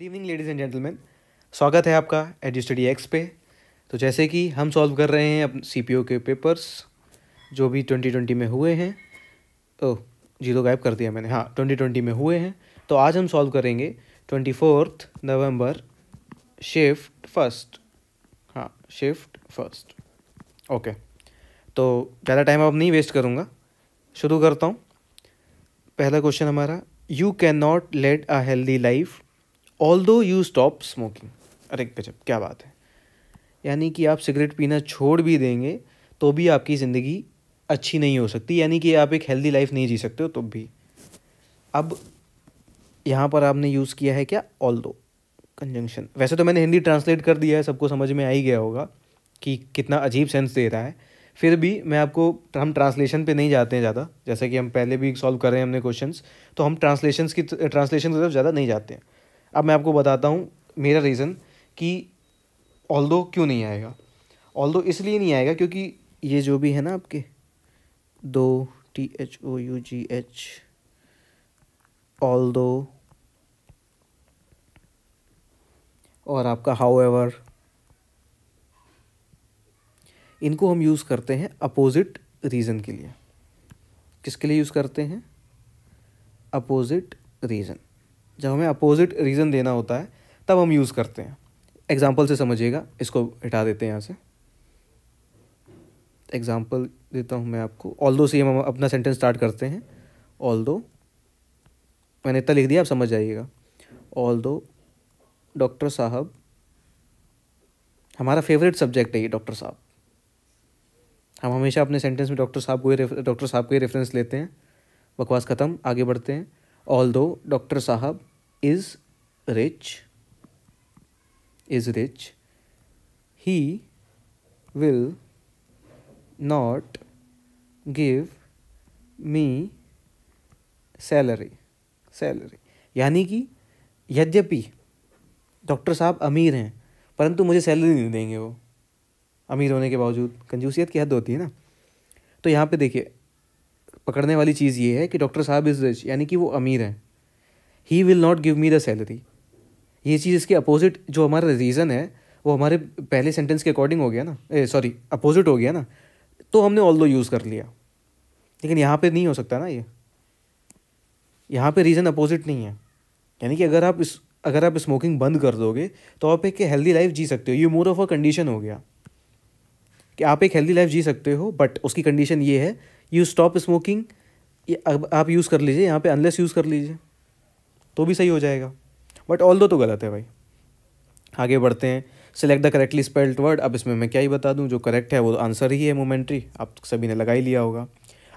Good evening ladies and gentleman स्वागत है आपका एड स्टडी एक्स पे तो जैसे कि हम सॉल्व कर रहे हैं अपने सी के पेपर्स जो भी ट्वेंटी ट्वेंटी में हुए हैं ओह जीरो गायब कर दिया मैंने हाँ ट्वेंटी ट्वेंटी में हुए हैं तो आज हम सॉल्व करेंगे ट्वेंटी फोर्थ नवम्बर शिफ्ट फर्स्ट हाँ शिफ्ट फर्स्ट ओके तो ज़्यादा टाइम अब नहीं वेस्ट करूँगा शुरू करता हूँ पहला क्वेश्चन हमारा you can not lead a healthy life although you stop smoking अरे गजब क्या बात है यानी कि आप सिगरेट पीना छोड़ भी देंगे तो भी आपकी ज़िंदगी अच्छी नहीं हो सकती यानी कि आप एक हेल्दी लाइफ नहीं जी सकते हो तो भी अब यहाँ पर आपने यूज़ किया है क्या ऑल दो कंजंक्शन वैसे तो मैंने हिंदी ट्रांसलेट कर दिया है सबको समझ में आ ही गया होगा कि कितना अजीब सेंस दे रहा है फिर भी मैं आपको हम ट्रांसलेशन पे नहीं जाते हैं ज़्यादा जैसे कि हम पहले भी सॉल्व कर रहे हैं हमने क्वेश्चंस तो हम ट्रांसलेशंस की ट्रांसलेशन की तरफ ज़्यादा नहीं जाते हैं अब मैं आपको बताता हूँ मेरा रीज़न कि ऑल दो क्यों नहीं आएगा ऑल दो इसलिए नहीं आएगा क्योंकि ये जो भी है ना आपके दो T H O U G H although और आपका हाउ एवर इनको हम यूज़ करते हैं अपोज़िट रीज़न के लिए किसके लिए यूज़ करते हैं अपोज़िट रीज़न जब हमें अपोजिट रीज़न देना होता है तब हम यूज़ करते हैं एग्ज़ाम्पल से समझिएगा इसको हटा देते हैं यहाँ से एग्ज़ाम्पल देता हूँ मैं आपको ऑल दो से हम अपना सेंटेंस स्टार्ट करते हैं ऑल दो मैंने इतना लिख दिया आप समझ जाइएगा ऑल दो डॉक्टर साहब हमारा फेवरेट सब्जेक्ट है ये डॉक्टर साहब हम हमेशा अपने सेंटेंस में डॉक्टर साहब को ही डॉक्टर साहब को ही रेफरेंस लेते हैं बकवास ख़त्म आगे बढ़ते हैं ऑल दो डॉक्टर साहब is rich is rich he will not give me salary salary यानी कि यद्यपि डॉक्टर साहब अमीर हैं परंतु मुझे सैलरी नहीं देंगे वो अमीर होने के बावजूद कंजूसियत की हद होती है ना तो यहाँ पे देखिए पकड़ने वाली चीज़ ये है कि डॉक्टर साहब इज़ रिच यानी कि वो अमीर हैं he will not give me the salary ये चीज़ इसके अपोजिट जो हमारा रीज़न है वो हमारे पहले सेंटेंस के अकॉर्डिंग हो गया ना सॉरी अपोजिट हो गया ना तो हमने ऑल दो यूज़ कर लिया लेकिन यहाँ पे नहीं हो सकता ना ये यहाँ पे रीज़न अपोजिट नहीं है यानी कि अगर आप इस अगर आप स्मोकिंग बंद कर दोगे तो आप एक हेल्दी लाइफ जी सकते हो ये मोर ऑफ अ कंडीशन हो गया कि आप एक हेल्दी लाइफ जी सकते हो बट उसकी कंडीशन ये है यू स्टॉप स्मोकिंग आप यूज़ कर लीजिए यहाँ पे अनलेस यूज़ कर लीजिए तो भी सही हो जाएगा बट ऑल दो तो गलत है भाई आगे बढ़ते हैं select the correctly spelled word अब इसमें मैं क्या ही बता दूँ जो करेक्ट है वो आंसर ही है मोमेंट्री आप सभी ने लगा ही लिया होगा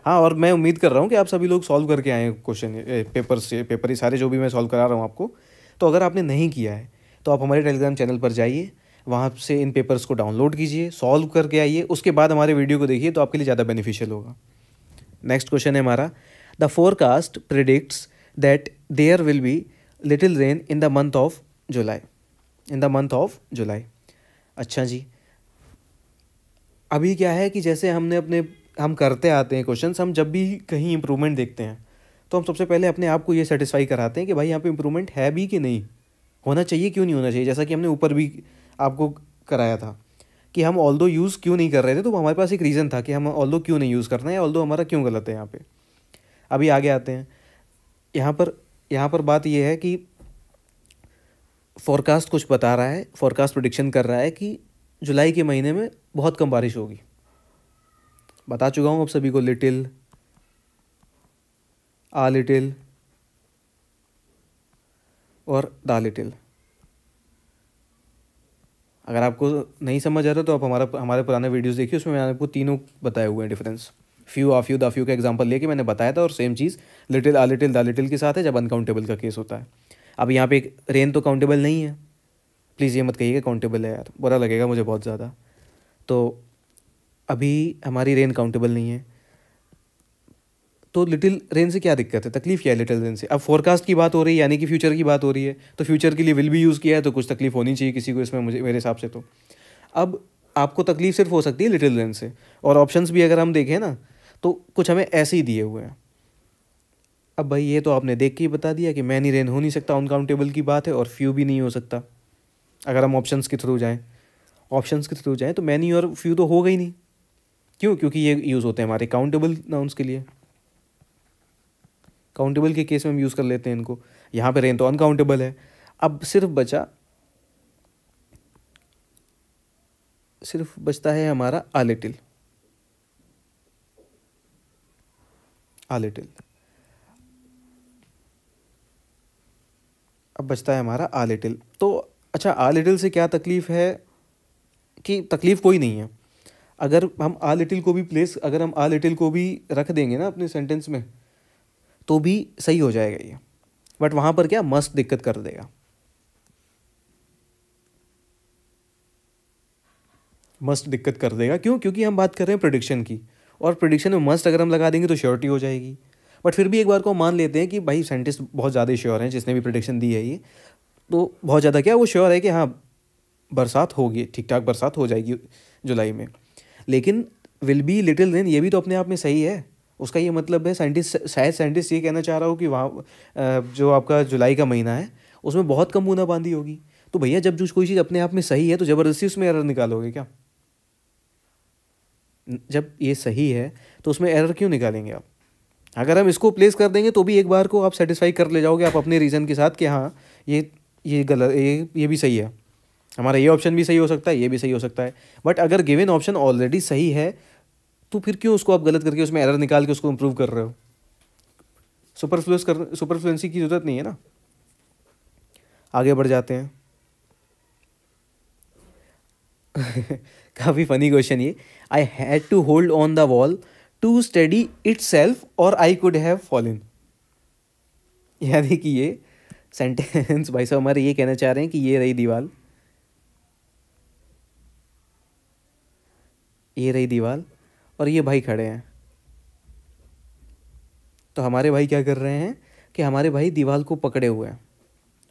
हाँ और मैं उम्मीद कर रहा हूँ कि आप सभी लोग सॉल्व करके आए क्वेश्चन पेपर से पेपर ही सारे जो भी मैं सॉल्व करा रहा हूँ आपको तो अगर आपने नहीं किया है तो आप हमारे टेलीग्राम चैनल पर जाइए वहाँ से इन पेपर्स को डाउनलोड कीजिए सॉल्व करके आइए उसके बाद हमारे वीडियो को देखिए तो आपके लिए ज़्यादा बेनिफिशियल होगा नेक्स्ट क्वेश्चन है हमारा the forecast predicts that there will be little rain in the month of July. In the month of July अच्छा जी अभी क्या है कि जैसे हमने अपने हम करते आते हैं क्वेश्चन हम जब भी कहीं इंप्रूवमेंट देखते हैं तो हम सबसे पहले अपने आप को ये सेटिस्फाई कराते हैं कि भाई यहाँ पे इम्प्रूवमेंट है भी कि नहीं होना चाहिए क्यों नहीं होना चाहिए जैसा कि हमने ऊपर भी आपको कराया था कि हम ऑल दो यूज़ क्यों नहीं कर रहे थे तो हमारे पास एक रीज़न था कि हम ऑल दो क्यों नहीं यूज़ करना है ऑल दो हमारा क्यों गलत है यहाँ पर अभी आगे आते हैं यहाँ पर यहाँ पर बात यह है कि फॉरकास्ट कुछ बता रहा है फॉरकास्ट प्रोडिक्शन कर रहा है कि जुलाई के महीने में बहुत कम बारिश होगी बता चुका हूँ आप सभी को लिटिल आ लिटिल और द लिटिल अगर आपको नहीं समझ आ रहा तो आप हमारा हमारे पुराने वीडियोस देखिए उसमें मैंने आपको तीनों बताए हुए हैं difference few of you the few का एग्जांपल लेके मैंने बताया था और सेम चीज़ little a little the little के साथ है जब अनकाउंटेबल का केस होता है अब यहाँ पे रेन तो काउंटेबल नहीं है प्लीज़ ये मत कहिएगा काउंटेबल है यार बुरा लगेगा मुझे बहुत ज़्यादा तो अभी हमारी रेन काउंटेबल नहीं है तो लिटिल रेन से क्या दिक्कत है तकलीफ क्या है लिटिल रेन से अब फोरकास्ट की बात हो रही है यानी कि फ्यूचर की बात हो रही है तो फ्यूचर के लिए विल भी यूज़ किया है तो कुछ तकलीफ होनी चाहिए किसी को इसमें मुझे मेरे हिसाब से तो अब आपको तकलीफ सिर्फ हो सकती है लिटिल रेन से और ऑप्शंस भी अगर हम देखें ना तो कुछ हमें ऐसे ही दिए हुए हैं अब भाई ये तो आपने देख के ही बता दिया कि मैनी रेन हो नहीं सकता अनकाउंटेबल की बात है और फ्यू भी नहीं हो सकता अगर हम ऑप्शंस के थ्रू जाएँ ऑप्शंस के थ्रू जाएँ तो मैनी और फ्यू तो होगा ही नहीं क्यों क्योंकि ये यूज़ होते हैं हमारे काउंटेबल नाउंस के लिए काउंटेबल के केस में हम यूज़ कर लेते हैं इनको यहाँ पे रेन तो अनकाउंटेबल है अब सिर्फ बचा सिर्फ बचता है हमारा आलिटिल आलिटिल अब बचता है हमारा आ लिटिल तो अच्छा आ लिटिल से क्या तकलीफ़ है कि तकलीफ़ कोई नहीं है अगर हम आ लिटिल को भी प्लेस अगर हम आ लिटिल को भी रख देंगे ना अपने सेंटेंस में तो भी सही हो जाएगा ये बट वहाँ पर क्या मस्त दिक्कत कर देगा मस्त दिक्कत कर देगा क्यों क्योंकि हम बात कर रहे हैं प्रोडिक्शन की और प्रोडिक्शन में मस्ट अगर हम लगा देंगे तो श्योरिटी हो जाएगी बट फिर भी एक बार को मान लेते हैं कि भाई साइंटिस्ट बहुत ज़्यादा श्योर हैं जिसने भी प्रोडिक्शन दी है ये तो बहुत ज़्यादा क्या वो श्योर है कि हाँ बरसात होगी ठीक ठाक बरसात हो जाएगी जुलाई में लेकिन विल बी लिटिल रेन ये भी तो अपने आप में सही है उसका ये मतलब है साइंटिस्ट शायद साइंटिस्ट ये कहना चाह रहा हो कि वहाँ जो आपका जुलाई का महीना है उसमें बहुत कम बूंदाबांदी होगी तो भैया जब जो कोई चीज़ अपने आप में सही है तो ज़बरदस्ती उसमें एरर निकालोगे क्या जब ये सही है तो उसमें एरर क्यों निकालेंगे आप अगर हम इसको प्लेस कर देंगे तो भी एक बार को आप सेटिस्फाई कर ले जाओगे आप अपने रीज़न के साथ कि हाँ ये ये गलत ये ये भी सही है हमारा ये ऑप्शन भी सही हो सकता है ये भी सही हो सकता है बट अगर गिवन ऑप्शन ऑलरेडी सही है तो फिर क्यों उसको आप गलत करके उसमें एरर निकाल के उसको इम्प्रूव कर रहे हो सुपरफ्लूस कर सुपरफ्लुएंसी की ज़रूरत नहीं है ना आगे बढ़ जाते हैं काफ़ी फनी क्वेश्चन ये I had to hold on the wall to study itself और आई कुड हैव फॉलन यानी कि ये सेंटेंस भाई साहब हमारे ये कहना चाह रहे हैं कि ये रही दीवार ये रही दीवार और ये भाई खड़े हैं तो हमारे भाई क्या कर रहे हैं कि हमारे भाई दीवार को पकड़े हुए हैं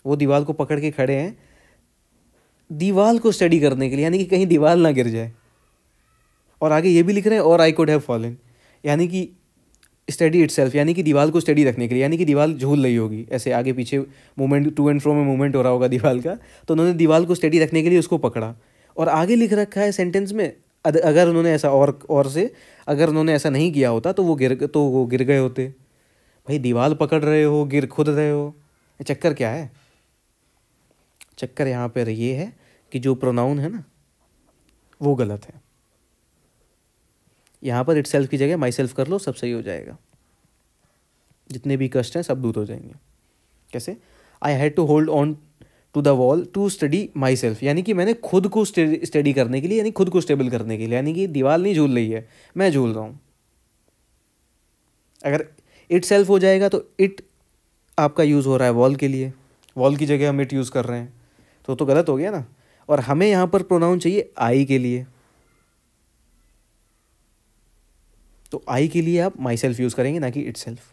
वो दीवार को पकड़ के खड़े हैं दीवार को स्टडी करने के लिए यानी कि कहीं दीवार ना गिर जाए और आगे ये भी लिख रहे हैं और आई कुड हैव फॉलन यानी कि स्टडी इट यानी कि दीवार को स्टडी रखने के लिए यानी कि दीवार झूल रही होगी ऐसे आगे पीछे मूवमेंट टू एंड फ्रो में मूवमेंट हो रहा होगा दीवार का तो उन्होंने दीवार को स्टडी रखने के लिए उसको पकड़ा और आगे लिख रखा है सेंटेंस में अगर उन्होंने ऐसा और और से अगर उन्होंने ऐसा नहीं किया होता तो वो गिर तो वो गिर गए होते भाई दीवार पकड़ रहे हो गिर खुद रहे हो चक्कर क्या है चक्कर यहाँ पर ये है कि जो प्रोनाउन है ना वो गलत है यहाँ पर इट की जगह माई सेल्फ कर लो सब सही हो जाएगा जितने भी कष्ट हैं सब दूर हो जाएंगे कैसे I had to hold on to the wall to study myself यानी कि मैंने खुद को स्टडी करने के लिए यानी खुद को स्टेबल करने के लिए यानी कि दीवार नहीं झूल रही है मैं झूल रहा हूँ अगर इट सेल्फ हो जाएगा तो इट आपका यूज़ हो रहा है वॉल के लिए वॉल की जगह हम इट यूज़ कर रहे हैं तो तो गलत हो गया ना और हमें यहाँ पर प्रोनाउन चाहिए आई के लिए तो आई के लिए आप माई सेल्फ यूज़ करेंगे ना कि इट सेल्फ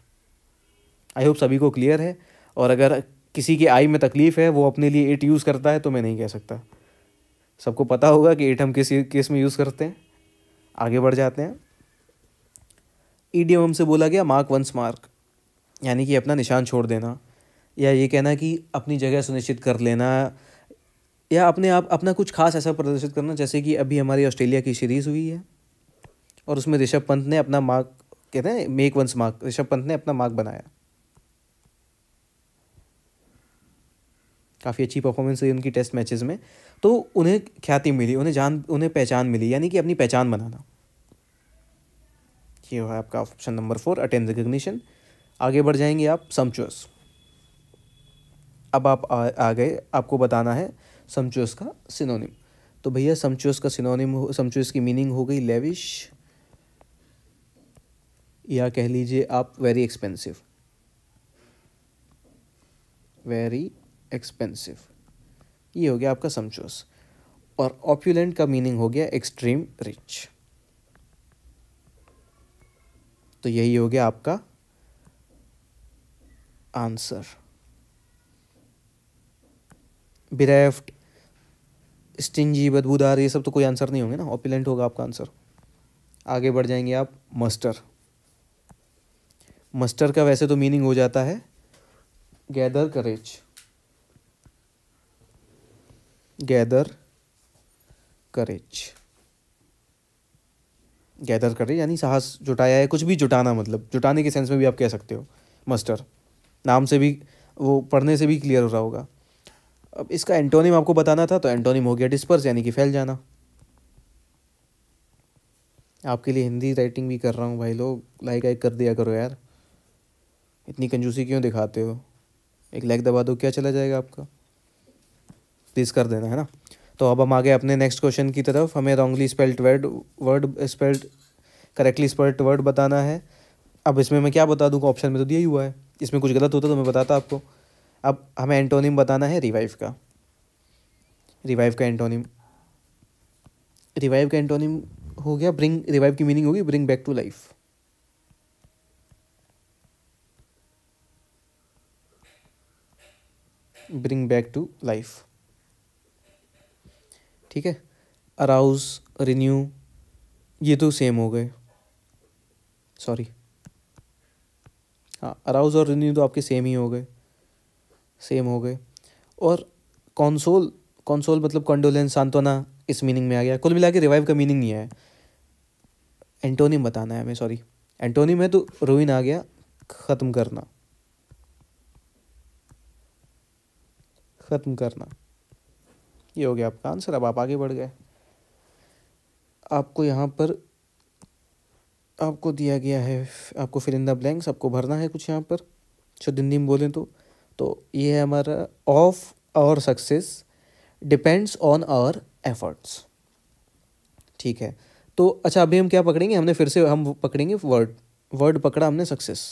आई होप सभी को क्लियर है और अगर किसी के आई में तकलीफ़ है वो अपने लिए इट यूज़ करता है तो मैं नहीं कह सकता सबको पता होगा कि इट हम किस केस में यूज़ करते हैं आगे बढ़ जाते हैं ईडीएम से बोला गया मार्क वंस मार्क यानी कि अपना निशान छोड़ देना या ये कहना कि अपनी जगह सुनिश्चित कर लेना या अपने आप अपना कुछ खास ऐसा प्रदर्शित करना जैसे कि अभी हमारी ऑस्ट्रेलिया की सीरीज़ हुई है और उसमें ऋषभ पंत ने अपना मार्क कहते हैं make one's mark Rishabh Pant ने अपना मार्क बनाया काफ़ी अच्छी परफॉर्मेंस हुई उनकी टेस्ट मैचेस में तो उन्हें ख्याति मिली उन्हें जान उन्हें पहचान मिली यानी कि अपनी पहचान बनाना ये है आपका option number four attend recognition आगे बढ़ जाएंगे आप समचुअस अब आप आ, आ गए आपको बताना है समचुअस का सिनोनिम तो भैया समचुअस का सिनोनिम समचुअस की मीनिंग हो गई लेविश या कह लीजिए आप वेरी एक्सपेंसिव वेरी एक्सपेंसिव ये हो गया आपका समचोस और ऑप्यूलेंट का मीनिंग हो गया एक्सट्रीम रिच तो यही हो गया आपका आंसर बिरेफ्ट स्टिंजी बदबूदार ये सब तो कोई आंसर नहीं होंगे ना ऑपिलेंट होगा आपका आंसर आगे बढ़ जाएंगे आप मस्टर मस्टर का वैसे तो मीनिंग हो जाता है gather courage gather courage gather करे यानी साहस जुटाया है कुछ भी जुटाना मतलब जुटाने के सेंस में भी आप कह सकते हो मस्टर नाम से भी वो पढ़ने से भी क्लियर हो रहा होगा अब इसका एंटोनिम आपको बताना था तो एंटोनिम हो गया डिस्पर्स यानी कि फैल जाना आपके लिए हिंदी राइटिंग भी कर रहा हूँ भाई लोग लाइक आइक कर दिया करो यार इतनी कंजूसी क्यों दिखाते हो एक लेग दबा दो क्या चला जाएगा आपका प्लीज़ कर देना है ना तो अब हम आगे अपने नेक्स्ट क्वेश्चन की तरफ हमें wrongly spelt word word spelled correctly spelt word बताना है अब इसमें मैं क्या बता दूँ ऑप्शन में तो दिया ही हुआ है इसमें कुछ गलत होता तो मैं बताता आपको अब हमें एंटोनिम बताना है रिवाइव का रिवाइव का एंटोनिम रिवाइव का एंटोनिम हो गया ब्रिंग रिवाइव की मीनिंग होगी bring back to life bring back to life ठीक है अराउज रिन्यू ये तो सेम हो गए सॉरी हाँ अराउज और रिन्यू तो आपके सेम ही हो गए सेम हो गए और कौनसोल कॉन्सोल मतलब कंडोलेंस सांत्वना इस मीनिंग में आ गया कुल मिला के रिवाइव का मीनिंग नहीं आया एंटोनिम बताना है हमें सॉरी एंटोनिम है तो रोइन आ गया ख़त्म करना ख़त्म करना ये हो गया आपका आंसर अब आप आगे बढ़ गए आपको यहाँ पर आपको दिया गया है आपको फिर इन द ब्लैंक्स आपको भरना है कुछ यहाँ पर जो हिंदी में बोलें तो तो ये है हमारा of our success depends on our efforts ठीक है तो अच्छा अभी हम क्या पकड़ेंगे हमने फिर से हम पकड़ेंगे वर्ड वर्ड पकड़ा हमने सक्सेस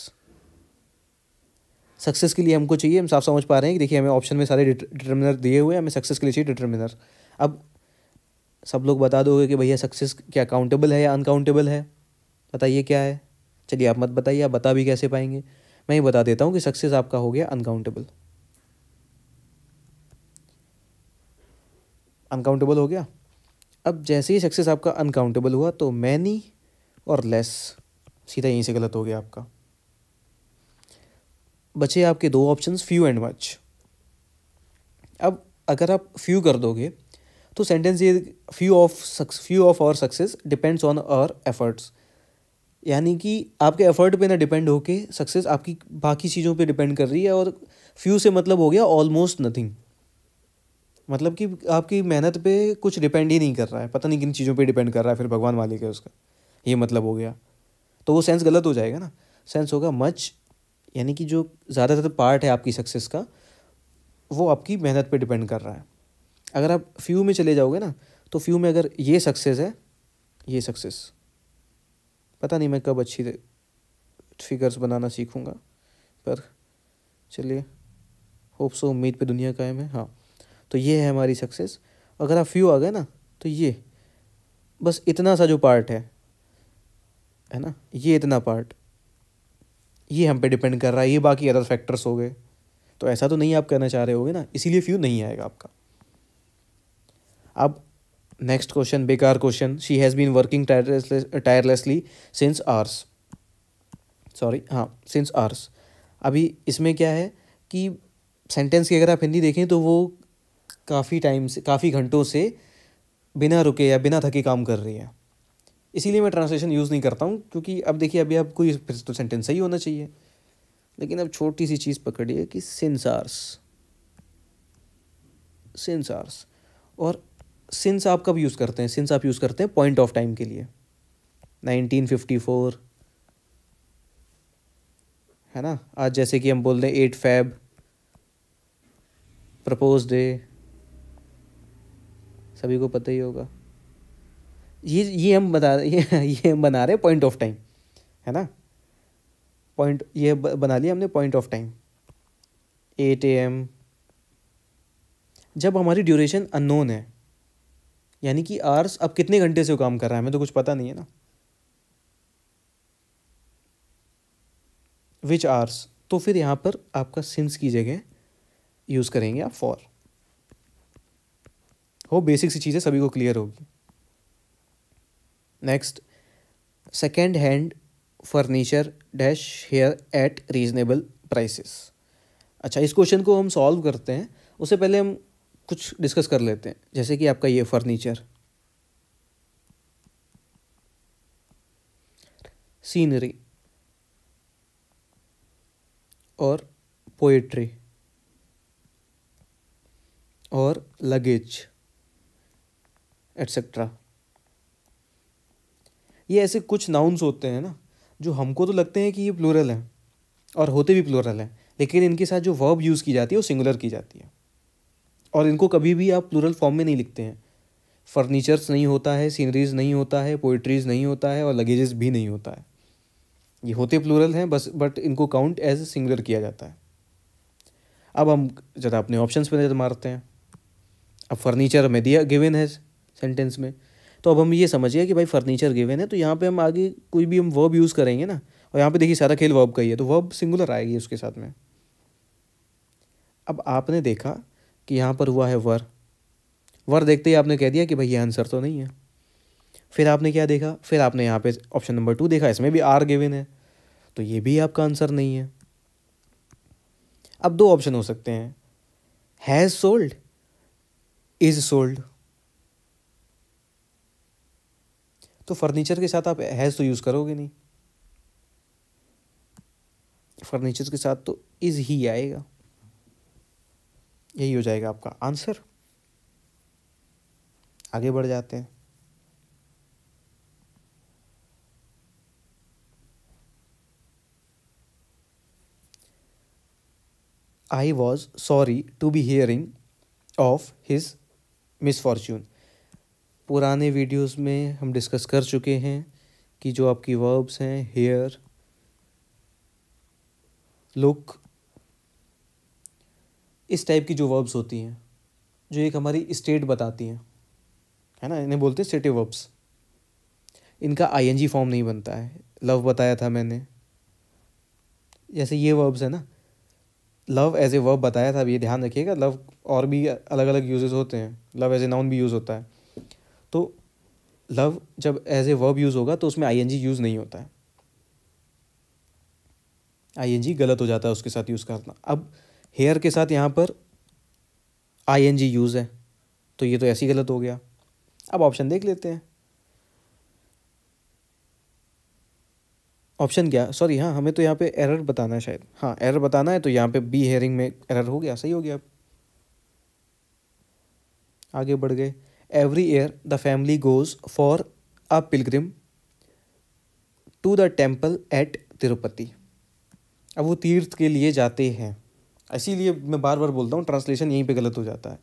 सक्सेस के लिए हमको चाहिए हम साफ समझ पा रहे हैं कि देखिए हमें ऑप्शन में सारे डिटर्मिनर दिए हुए हैं हमें सक्सेस के लिए चाहिए डिटर्मिनर अब सब लोग बता दोगे कि भैया सक्सेस क्या काउंटेबल है या अनकाउंटेबल है बताइए क्या है चलिए आप मत बताइए आप बता भी कैसे पाएंगे मैं ये बता देता हूँ कि सक्सेस आपका हो गया अनकाउंटेबल अनकाउंटेबल हो गया अब जैसे ही सक्सेस आपका अनकाउंटेबल हुआ तो मैनी और लेस सीधा यहीं से गलत हो गया आपका बचे आपके दो ऑप्शंस फ्यू एंड मच अब अगर आप फ्यू कर दोगे तो सेंटेंस ये फ्यू ऑफ सक्स few of our success depends on our efforts यानी कि आपके एफर्ट पे ना डिपेंड होके सक्सेस आपकी बाकी चीज़ों पे डिपेंड कर रही है और फ्यू से मतलब हो गया ऑलमोस्ट नथिंग मतलब कि आपकी मेहनत पे कुछ डिपेंड ही नहीं कर रहा है पता नहीं किन चीज़ों पे डिपेंड कर रहा है फिर भगवान मालिक है उसका ये मतलब हो गया तो वो सेंस गलत हो जाएगा ना सेंस होगा मच यानी कि जो ज़्यादातर पार्ट है आपकी सक्सेस का वो आपकी मेहनत पे डिपेंड कर रहा है अगर आप फ्यू में चले जाओगे ना तो फ्यू में अगर ये सक्सेस है ये सक्सेस पता नहीं मैं कब अच्छी फिगर्स बनाना सीखूँगा पर चलिए होप सो उम्मीद पे दुनिया कायम है हाँ तो ये है हमारी सक्सेस अगर आप फ्यू आ गए ना तो ये बस इतना सा जो पार्ट है है ना ये इतना पार्ट ये हम पे डिपेंड कर रहा है ये बाकी अदर फैक्टर्स हो गए तो ऐसा तो नहीं आप कहना चाह रहे होगे ना इसीलिए फ्यू नहीं आएगा आपका अब नेक्स्ट क्वेश्चन बेकार question she has been working tirelessly since hours sorry हाँ सिंस आर्स अभी इसमें क्या है कि सेंटेंस की अगर आप हिंदी देखें तो वो काफ़ी टाइम से काफ़ी घंटों से बिना रुके या बिना थके काम कर रही है इसीलिए मैं ट्रांसलेशन यूज़ नहीं करता हूँ क्योंकि अब देखिए अभी आपको फिर तो सेंटेंस सही होना चाहिए लेकिन अब छोटी सी चीज़ पकड़िए कि सेंसार्स सेंसार्स और सिंस आप कब यूज़ करते हैं सिंस आप यूज़ करते हैं पॉइंट ऑफ टाइम के लिए 1954 है ना आज जैसे कि हम बोल दें एट फैब प्रपोज डे सभी को पता ही होगा ये ये हम बता ये ये हम बना रहे पॉइंट ऑफ टाइम है ना पॉइंट ये बना लिया हमने point of time at A M जब हमारी ड्यूरेशन अननोन है यानी कि आर्स अब कितने घंटे से वो काम कर रहा है हमें तो कुछ पता नहीं है ना विच आर्स तो फिर यहाँ पर आपका सिंस की जगह यूज़ करेंगे आप फॉर हो बेसिक सी चीज़ें सभी को क्लियर होगी next second hand furniture dash here at reasonable prices अच्छा इस क्वेश्चन को हम सॉल्व करते हैं उससे पहले हम कुछ डिस्कस कर लेते हैं जैसे कि आपका ये फर्नीचर सीनरी और पोएट्री और लगेज एट्सेट्रा ये ऐसे कुछ नाउन्स होते हैं ना जो हमको तो लगते हैं कि ये प्लूरल हैं और होते भी प्लूरल हैं लेकिन इनके साथ जो वर्ब यूज़ की जाती है वो सिंगुलर की जाती है और इनको कभी भी आप प्लूरल फॉर्म में नहीं लिखते हैं फर्नीचर्स नहीं होता है सीनरीज नहीं होता है पोइट्रीज नहीं होता है और लगेजेस भी नहीं होता है ये होते प्लूरल हैं बस बट इनको काउंट एज सिंगुलर किया जाता है अब हम ज़रा अपने ऑप्शन पर नज़र मारते हैं अब फर्नीचर में दिया गिवन है सेंटेंस में तो अब हम ये समझिए कि भाई फर्नीचर गिवन है तो यहाँ पे हम आगे कोई भी हम वर्ब यूज़ करेंगे ना और यहाँ पे देखिए सारा खेल वर्ब का ही है तो वर्ब सिंगुलर आएगी उसके साथ में अब आपने देखा कि यहाँ पर हुआ है वर वर देखते ही आपने कह दिया कि भाई ये आंसर तो नहीं है फिर आपने क्या देखा फिर आपने यहाँ पे ऑप्शन नंबर टू देखा इसमें भी आर गिवन है तो ये भी आपका आंसर नहीं है अब दो ऑप्शन हो सकते हैं हैज़ सोल्ड इज़ सोल्ड तो फर्नीचर के साथ आप हैज़ तो यूज़ करोगे नहीं फर्नीचर के साथ तो इज़ ही आएगा यही हो जाएगा आपका आंसर आगे बढ़ जाते हैं I was sorry to be hearing of his misfortune पुराने वीडियोस में हम डिस्कस कर चुके हैं कि जो आपकी वर्ब्स हैं हेयर लुक इस टाइप की जो वर्ब्स होती हैं जो एक हमारी स्टेट बताती हैं है ना इन्हें बोलते हैं स्टेटिव वर्ब्स इनका आईएनजी फॉर्म नहीं बनता है लव बताया था मैंने जैसे ये वर्ब्स है ना लव एज ए वर्ब बताया था अब ये ध्यान रखिएगा लव और भी अलग अलग यूजेस होते हैं लव एज ए नाउन भी यूज़ होता है तो लव जब एज ए वर्ब यूज़ होगा तो उसमें आई एन जी यूज़ नहीं होता है आई एन जी गलत हो जाता है उसके साथ यूज़ करना अब हेयर के साथ यहाँ पर आई एन जी यूज़ है तो ये तो ऐसे ही गलत हो गया अब ऑप्शन देख लेते हैं ऑप्शन क्या सॉरी हाँ हमें तो यहाँ पे एरर बताना है शायद हाँ एरर बताना है तो यहाँ पे बी हेयरिंग में एरर हो गया सही हो गया आगे बढ़ गए Every year, the family goes for a pilgrim to the temple at Tirupati अब वो तीर्थ के लिए जाते हैं इसीलिए मैं बार बार बोलता हूँ ट्रांसलेशन यहीं पे गलत हो जाता है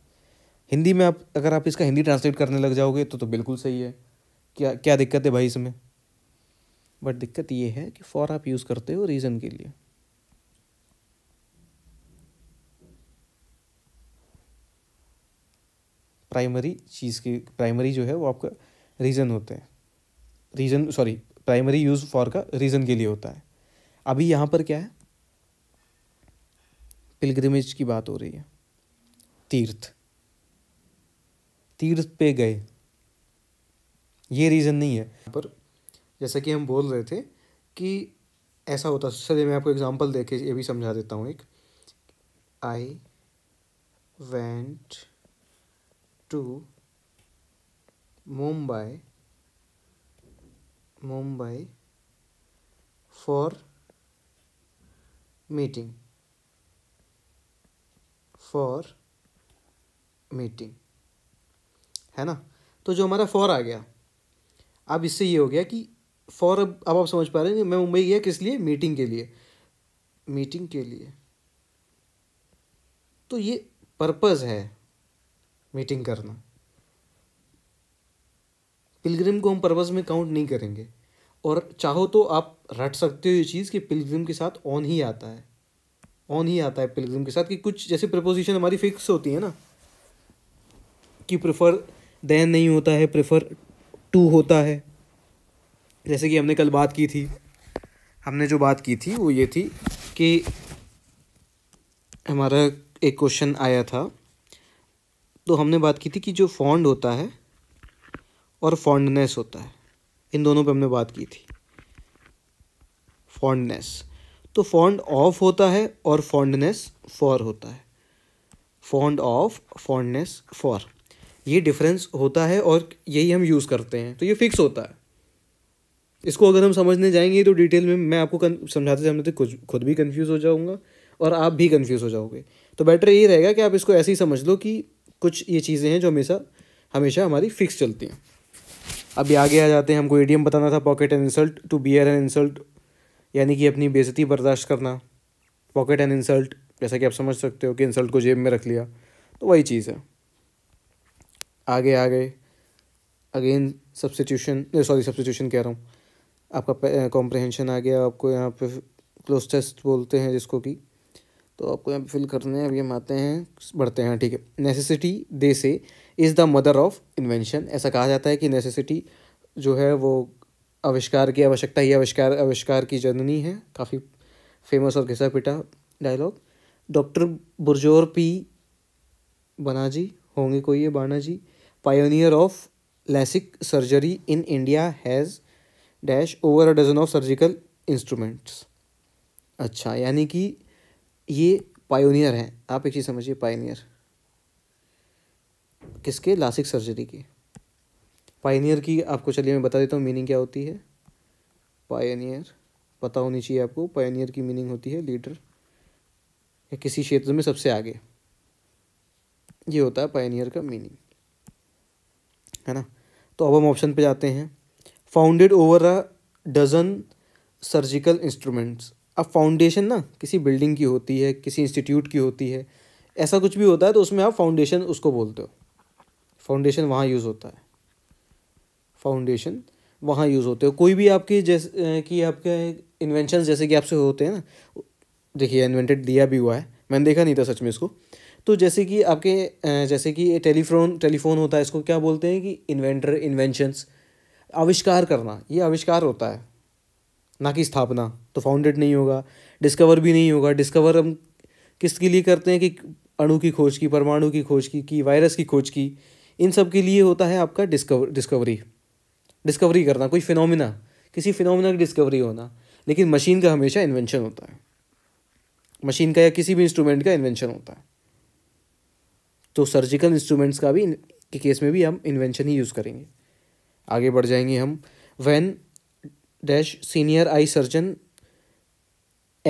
हिंदी में आप अगर आप इसका हिंदी ट्रांसलेट करने लग जाओगे तो तो बिल्कुल सही है क्या क्या दिक्कत है भाई इसमें बट दिक्कत ये है कि फॉर आप यूज़ करते हो रीज़न के लिए प्राइमरी चीज़ की प्राइमरी जो है वो आपका रीज़न होते हैं reason sorry primary use for का रीज़न के लिए होता है अभी यहाँ पर क्या है पिलग्रिमेज की बात हो रही है तीर्थ तीर्थ पे गए ये रीज़न नहीं है पर जैसा कि हम बोल रहे थे कि ऐसा होता चलिए मैं आपको एग्जांपल देके ये भी समझा देता हूँ एक I went to Mumbai Mumbai for meeting for meeting है ना तो जो हमारा फॉर आ गया अब इससे ये हो गया कि फॉर अब अब आप समझ पा रहे हैं मैं मुंबई गया किस लिए मीटिंग के लिए मीटिंग के लिए तो ये पर्पज़ है मीटिंग करना पिलग्रिम को हम पर्पज़ में काउंट नहीं करेंगे और चाहो तो आप रट सकते हो ये चीज़ कि पिलग्रिम के साथ ऑन ही आता है ऑन ही आता है पिलग्रिम के साथ कि कुछ जैसे प्रपोजिशन हमारी फिक्स होती है ना कि प्रेफर देन नहीं होता है प्रेफर टू होता है जैसे कि हमने कल बात की थी हमने जो बात की थी वो ये थी कि हमारा एक क्वेश्चन आया था तो हमने बात की थी कि जो फॉन्ड होता है और फॉन्डनेस होता है इन दोनों पे हमने बात की थी फॉन्डनेस तो फॉन्ड ऑफ होता है और फॉन्डनेस फॉर होता है फॉन्ड ऑफ फॉन्डनेस फॉर ये डिफरेंस होता है और यही हम यूज़ करते हैं तो ये फिक्स होता है इसको अगर हम समझने जाएंगे तो डिटेल में मैं आपको समझाते समझाते कुछ खुद भी कंफ्यूज हो जाऊंगा और आप भी कंफ्यूज हो जाओगे तो बेटर यही रहेगा कि आप इसको ऐसे ही समझ लो कि कुछ ये चीज़ें हैं जो हमेशा हमेशा हमारी फिक्स चलती हैं अभी आगे आ जाते हैं हमको एडियम बताना था pocket and insult to bear an insult यानी कि अपनी बेजती बर्दाश्त करना पॉकेट एंड इंसल्ट जैसा कि आप समझ सकते हो कि इंसल्ट को जेब में रख लिया तो वही चीज़ है आगे आ गए अगेन सब्सटीट्यूशन सॉरी सब्सटीट्यूशन कह रहा हूँ आपका कॉम्प्रहेंशन आ गया आपको यहाँ पे क्लोज टेस्ट बोलते हैं जिसको कि तो आपको यहाँ पे फिल करने हैं अब ये हम आते हैं बढ़ते हैं ठीक है necessity they say is the mother of invention ऐसा कहा जाता है कि नेसेसिटी जो है वो आविष्कार की आवश्यकता ही आविष्कार आविष्कार की जननी है काफ़ी फेमस और घिसा पिटा dialogue doctor Burjor P Banaji होंगे कोई ये Banaji pioneer of LASIK surgery in India has dash over a dozen of surgical instruments अच्छा यानी कि ये पायोनियर हैं आप एक चीज़ समझिए पायोनियर किसके लासिक सर्जरी के पायोनियर की आपको चलिए मैं बता देता हूँ मीनिंग क्या होती है पायोनियर पता होनी चाहिए आपको पायोनियर की मीनिंग होती है लीडर या किसी क्षेत्र में सबसे आगे ये होता है पायोनियर का मीनिंग है ना तो अब हम ऑप्शन पे जाते हैं founded over a dozen surgical instruments अब फाउंडेशन ना किसी बिल्डिंग की होती है किसी इंस्टीट्यूट की होती है ऐसा कुछ भी होता है तो उसमें आप फाउंडेशन उसको बोलते हो फाउंडेशन वहाँ यूज़ होता है फाउंडेशन वहाँ यूज़ होते हो कोई भी आपकी जैसे कि आपके इन्वेंशन जैसे कि आपसे होते हैं ना देखिए इन्वेंटेड दिया भी हुआ है मैंने देखा नहीं था सच में इसको तो जैसे कि आपके जैसे कि टेलीफोन टेलीफोन होता है इसको क्या बोलते हैं कि इन्वेंटर इन्वेंशंस आविष्कार करना ये आविष्कार होता है ना कि स्थापना तो फाउंडेड नहीं होगा डिस्कवर भी नहीं होगा डिस्कवर हम किसके लिए करते हैं कि अणु की खोज की परमाणु की खोज की कि वायरस की खोज की इन सब के लिए होता है आपका डिस्कवर डिस्कवरी डिस्कवरी करना कोई फिनोमिना किसी फिनोमिना की डिस्कवरी होना लेकिन मशीन का हमेशा इन्वेंशन होता है मशीन का या किसी भी इंस्ट्रूमेंट का इन्वेंशन होता है तो सर्जिकल इंस्ट्रूमेंट्स का भी के केस में भी हम इन्वेंशन ही यूज़ करेंगे आगे बढ़ जाएंगे हम when dash senior eye surgeon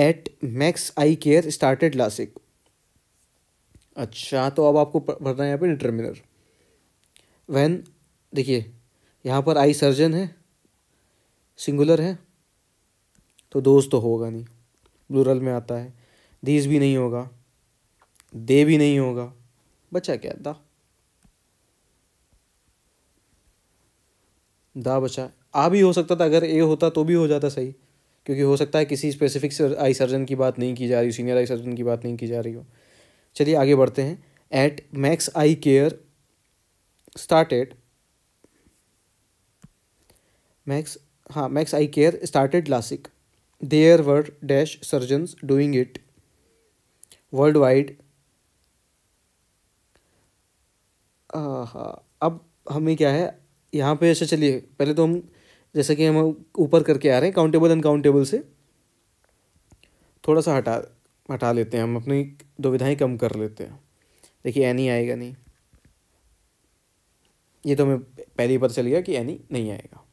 at Max Eye Care started LASIK अच्छा तो अब आपको भरना है यहाँ पे डिटर्मिनर वैन देखिए यहाँ पर आई सर्जन है सिंगुलर है तो दोस्त तो होगा नहीं प्लूरल में आता है दीज भी नहीं होगा दे भी नहीं होगा बचा क्या दा दा बचा आ भी हो सकता था अगर ए होता तो भी हो जाता सही क्योंकि हो सकता है किसी स्पेसिफिक आई सर्जन की बात नहीं की जा रही सीनियर आई सर्जन की बात नहीं की जा रही हो चलिए आगे बढ़ते हैं at Max Eye Care started Max हाँ Max Eye Care started LASIK there word dash surgeon doing it world wide हाँ अब हमें क्या है यहाँ पे ऐसे अच्छा चलिए पहले तो हम जैसे कि हम ऊपर करके आ रहे हैं काउंटेबल अनकाउंटेबल से थोड़ा सा हटा हटा लेते हैं हम अपनी दुविधाएँ कम कर लेते हैं देखिए एनी आएगा नहीं ये तो हमें पहले ही पता चल गया कि एनी नहीं आएगा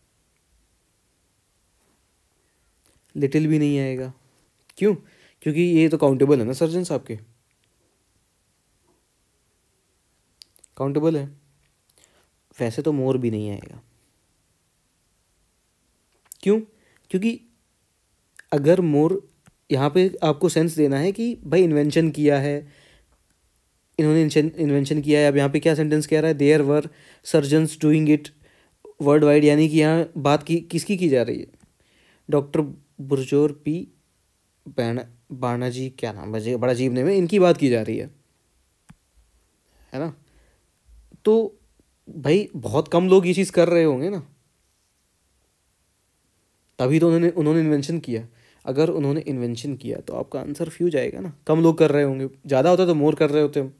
लिटिल भी नहीं आएगा क्यों क्योंकि ये तो काउंटेबल है ना सर्जन साहब के काउंटेबल है वैसे तो मोर भी नहीं आएगा क्यों क्योंकि अगर मोर यहाँ पे आपको सेंस देना है कि भाई इन्वेंशन किया है इन्होंने इन्वेंशन किया है अब यहाँ पे क्या सेंटेंस कह रहा है there were surgeons doing it world wide यानी कि यहाँ बात की किसकी की जा रही है डॉक्टर बुरजोर पी बैना बाणा जी क्या नाम है बड़ा अजीब ने में इनकी बात की जा रही है है ना तो भाई बहुत कम लोग ये चीज़ कर रहे होंगे ना तभी तो उन्होंने उन्होंने इन्वेंशन किया अगर उन्होंने इन्वेंशन किया तो आपका आंसर फ्यू जाएगा ना कम लोग कर रहे होंगे ज़्यादा होता तो मोर कर रहे होते हम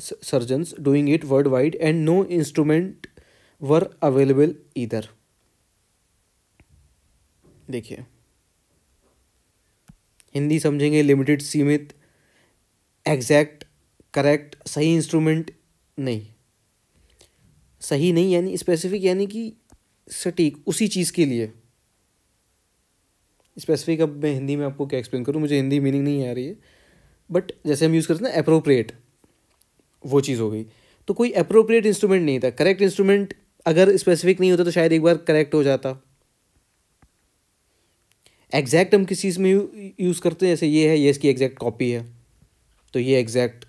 surgeons doing it world wide and no instrument were available इधर देखिए हिंदी समझेंगे लिमिटेड सीमित एग्जैक्ट करेक्ट सही इंस्ट्रूमेंट नहीं सही नहीं यानी स्पेसिफिक यानी कि सटीक उसी चीज़ के लिए स्पेसिफिक अब मैं हिंदी में आपको क्या एक्सप्लेन करूँ मुझे हिंदी मीनिंग नहीं आ रही है बट जैसे हम यूज़ करते हैं ना अप्रोप्रिएट वो चीज़ हो गई तो कोई अप्रोप्रिएट इंस्ट्रूमेंट नहीं था करेक्ट इंस्ट्रूमेंट अगर स्पेसिफिक नहीं होता तो शायद एक बार करेक्ट हो जाता एग्जैक्ट हम किस चीज़ में यूज़ करते हैं जैसे ये है ये इसकी एग्जैक्ट कॉपी है तो ये एग्जैक्ट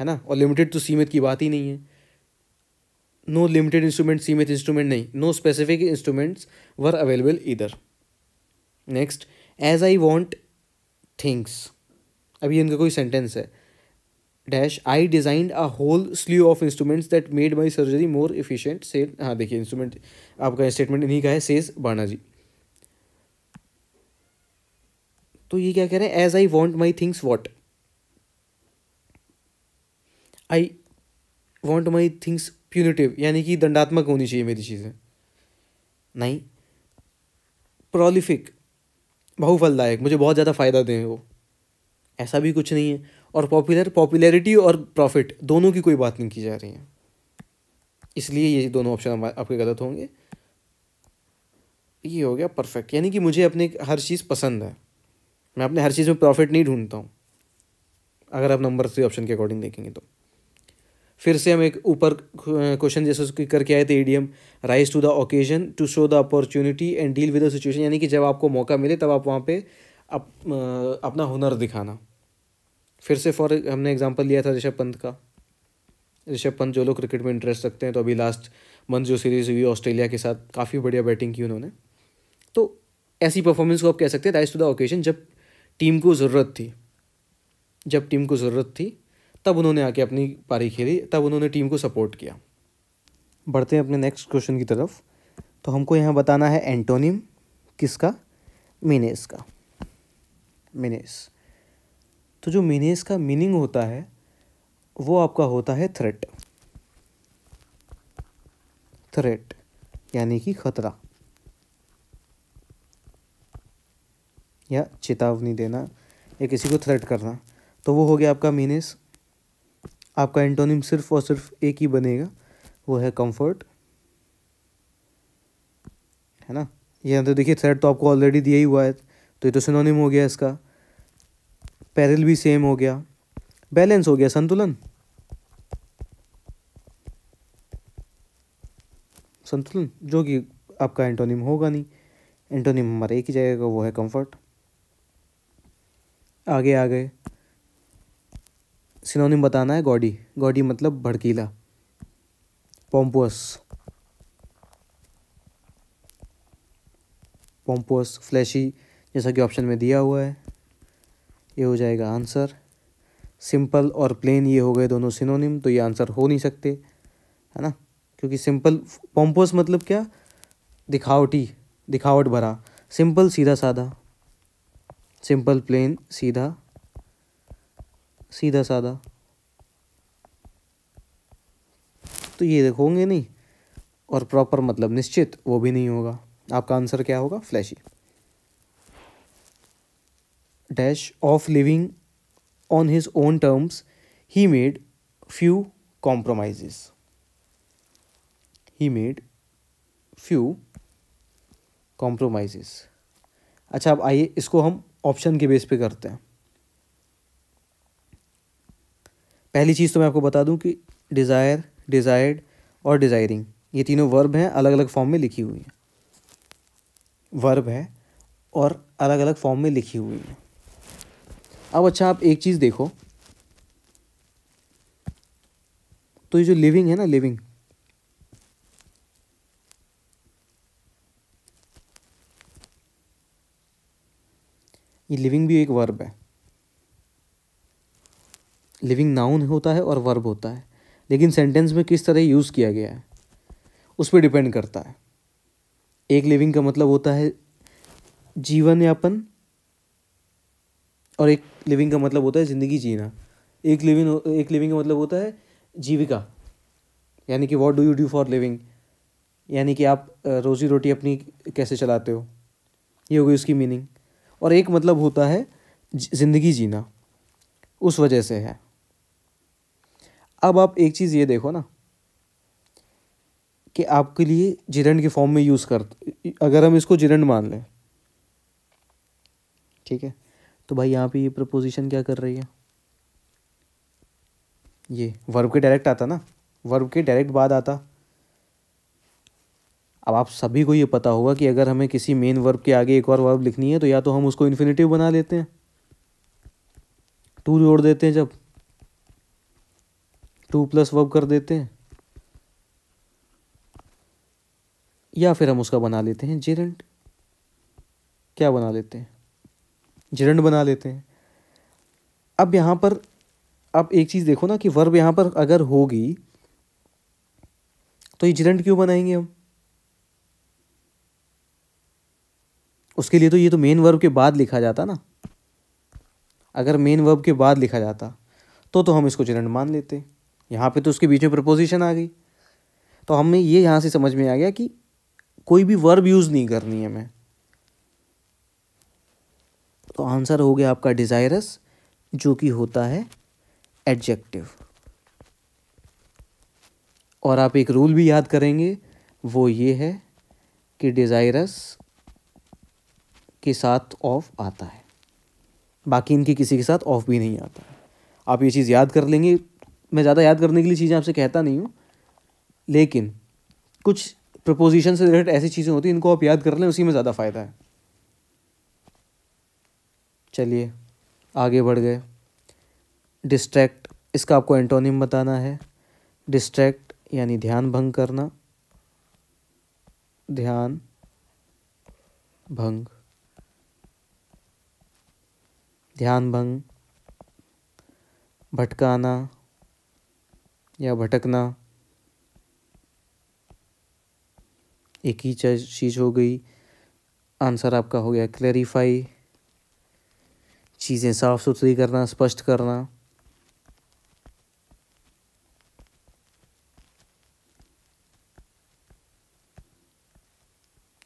है ना और लिमिटेड तो सीमित की बात ही नहीं है नो लिमिटेड इंस्ट्रूमेंट सीमित इंस्ट्रूमेंट नहीं no specific instruments were available इधर next as I want things अभी इनका कोई सेंटेंस है dash I designed a whole slew of instruments that made my surgery more efficient से हाँ देखिए इंस्ट्रूमेंट आपका स्टेटमेंट इन्हीं का है सेज बाणा जी तो ये क्या कह रहे हैं as I want my things what I want my things punitive यानी कि दंडात्मक होनी चाहिए मेरी चीज़ें नहीं प्रोलिफिक बहुफलदायक मुझे बहुत ज़्यादा फ़ायदा दें वो ऐसा भी कुछ नहीं है और पॉपुलर पॉपुलैरिटी और प्रॉफिट दोनों की कोई बात नहीं की जा रही है इसलिए ये दोनों ऑप्शन आपके गलत होंगे ये हो गया परफेक्ट यानी कि मुझे अपने हर चीज़ पसंद है मैं अपने हर चीज़ में प्रॉफिट नहीं ढूंढता हूँ अगर आप नंबर थ्री ऑप्शन के अकॉर्डिंग देखेंगे तो फिर से हम एक ऊपर क्वेश्चन जैसे करके आए थे idiom rise to the occasion to show the opportunity and deal with the situation यानी कि जब आपको मौका मिले तब आप वहाँ पे अप, अपना हुनर दिखाना फिर से फॉर हमने एग्जांपल लिया था ऋषभ पंत का ऋषभ पंत जो लोग क्रिकेट में इंटरेस्ट रखते हैं तो अभी लास्ट मंथ जो सीरीज़ हुई ऑस्ट्रेलिया के साथ काफ़ी बढ़िया बैटिंग की उन्होंने तो ऐसी परफॉर्मेंस को आप कह सकते हैं राइज टू द ओकेजन जब टीम को ज़रूरत थी जब टीम को ज़रूरत थी तब उन्होंने आके अपनी पारी खेली तब उन्होंने टीम को सपोर्ट किया बढ़ते हैं अपने नेक्स्ट क्वेश्चन की तरफ तो हमको यहाँ बताना है एंटोनिम किसका मीनेस का मीनेस तो जो मीनेस का मीनिंग होता है वो आपका होता है थ्रेट थ्रेट यानी कि खतरा या चेतावनी देना या किसी को थ्रेट करना तो वो हो गया आपका मीनेस आपका एंटोनिम सिर्फ और सिर्फ एक ही बनेगा वो है कंफर्ट है ना यहाँ तो देखिए थ्रेड तो आपको ऑलरेडी दिया ही हुआ है तो ये तो सिनोनिम हो गया इसका पैरल भी सेम हो गया बैलेंस हो गया संतुलन संतुलन जो कि आपका एंटोनिम होगा नहीं एंटोनिम हमारा एक ही जाएगा वो है कंफर्ट आगे आ गए सिनोनिम बताना है गॉडी गॉडी मतलब भड़कीला पोम्पुअस पोम्पोस फ्लैशी जैसा कि ऑप्शन में दिया हुआ है ये हो जाएगा आंसर सिंपल और प्लेन ये हो गए दोनों सिनोनिम तो ये आंसर हो नहीं सकते है ना क्योंकि सिंपल पॉम्पोस मतलब क्या दिखावटी दिखावट भरा सिंपल सीधा साधा सिंपल प्लेन सीधा सीधा साधा तो ये देखो होंगे नहीं और प्रॉपर मतलब निश्चित वो भी नहीं होगा आपका आंसर क्या होगा flashy dash of living on his own terms he made few compromises he made few compromises अच्छा अब आइए इसको हम ऑप्शन के बेस पे करते हैं पहली चीज़ तो मैं आपको बता दूं कि डिज़ायर डिज़ायर्ड और डिज़ायरिंग ये तीनों वर्ब हैं अलग अलग फॉर्म में लिखी हुई हैं वर्ब है और अलग अलग फॉर्म में लिखी हुई हैं अब अच्छा आप एक चीज़ देखो तो ये जो लिविंग है ना लिविंग ये लिविंग भी एक वर्ब है लिविंग नाउन होता है और वर्ब होता है लेकिन सेंटेंस में किस तरह यूज़ किया गया है उस पर डिपेंड करता है एक लिविंग का मतलब होता है जीवन यापन और एक लिविंग का मतलब होता है ज़िंदगी जीना एक लिविंग एक लिविंग का मतलब होता है जीविका यानी कि what do you do for living यानी कि आप रोज़ी रोटी अपनी कैसे चलाते हो ये हो गई उसकी मीनिंग और एक मतलब होता है ज़िंदगी जीना उस वजह से है अब आप एक चीज़ ये देखो ना कि आपके लिए जिरंड के फॉर्म में यूज़ कर अगर हम इसको जिरंड मान लें ठीक है तो भाई यहाँ पे ये प्रपोजिशन क्या कर रही है ये वर्ब के डायरेक्ट आता ना वर्ब के डायरेक्ट बाद आता अब आप सभी को ये पता होगा कि अगर हमें किसी मेन वर्ब के आगे एक और वर्ब लिखनी है तो या तो हम उसको इन्फिनेटिव बना लेते हैं टू जोड़ देते हैं जब टू प्लस वर्ब कर देते हैं या फिर हम उसका बना लेते हैं जिरंट क्या बना लेते हैं जिरंट बना लेते हैं अब यहाँ पर आप एक चीज़ देखो ना कि वर्ब यहाँ पर अगर होगी तो ये जिरंट क्यों बनाएंगे हम उसके लिए तो ये तो मेन वर्ब के बाद लिखा जाता ना अगर मेन वर्ब के बाद लिखा जाता तो तो हम इसको जिरंट मान लेते यहाँ पे तो उसके बीच में प्रपोजिशन आ गई तो हमें ये यहाँ से समझ में आ गया कि कोई भी वर्ब यूज़ नहीं करनी है मैं तो आंसर हो गया आपका डिज़ायरस जो कि होता है एडजेक्टिव और आप एक रूल भी याद करेंगे वो ये है कि डिज़ायरस के साथ ऑफ आता है बाकी इनके किसी के साथ ऑफ भी नहीं आता आप ये चीज़ याद कर लेंगे मैं ज़्यादा याद करने के लिए चीज़ें आपसे कहता नहीं हूँ लेकिन कुछ प्रपोजिशन से रिलेटेड ऐसी चीज़ें होती हैं इनको आप याद कर लें उसी में ज़्यादा फ़ायदा है चलिए आगे बढ़ गए डिस्ट्रैक्ट इसका आपको एंटोनिम बताना है डिस्ट्रैक्ट यानी ध्यान भंग करना ध्यान भंग ध्यान भंग भटकाना या भटकना एक ही चीज़ हो गई आंसर आपका हो गया क्लैरिफाई चीज़ें साफ़ सुथरी करना स्पष्ट करना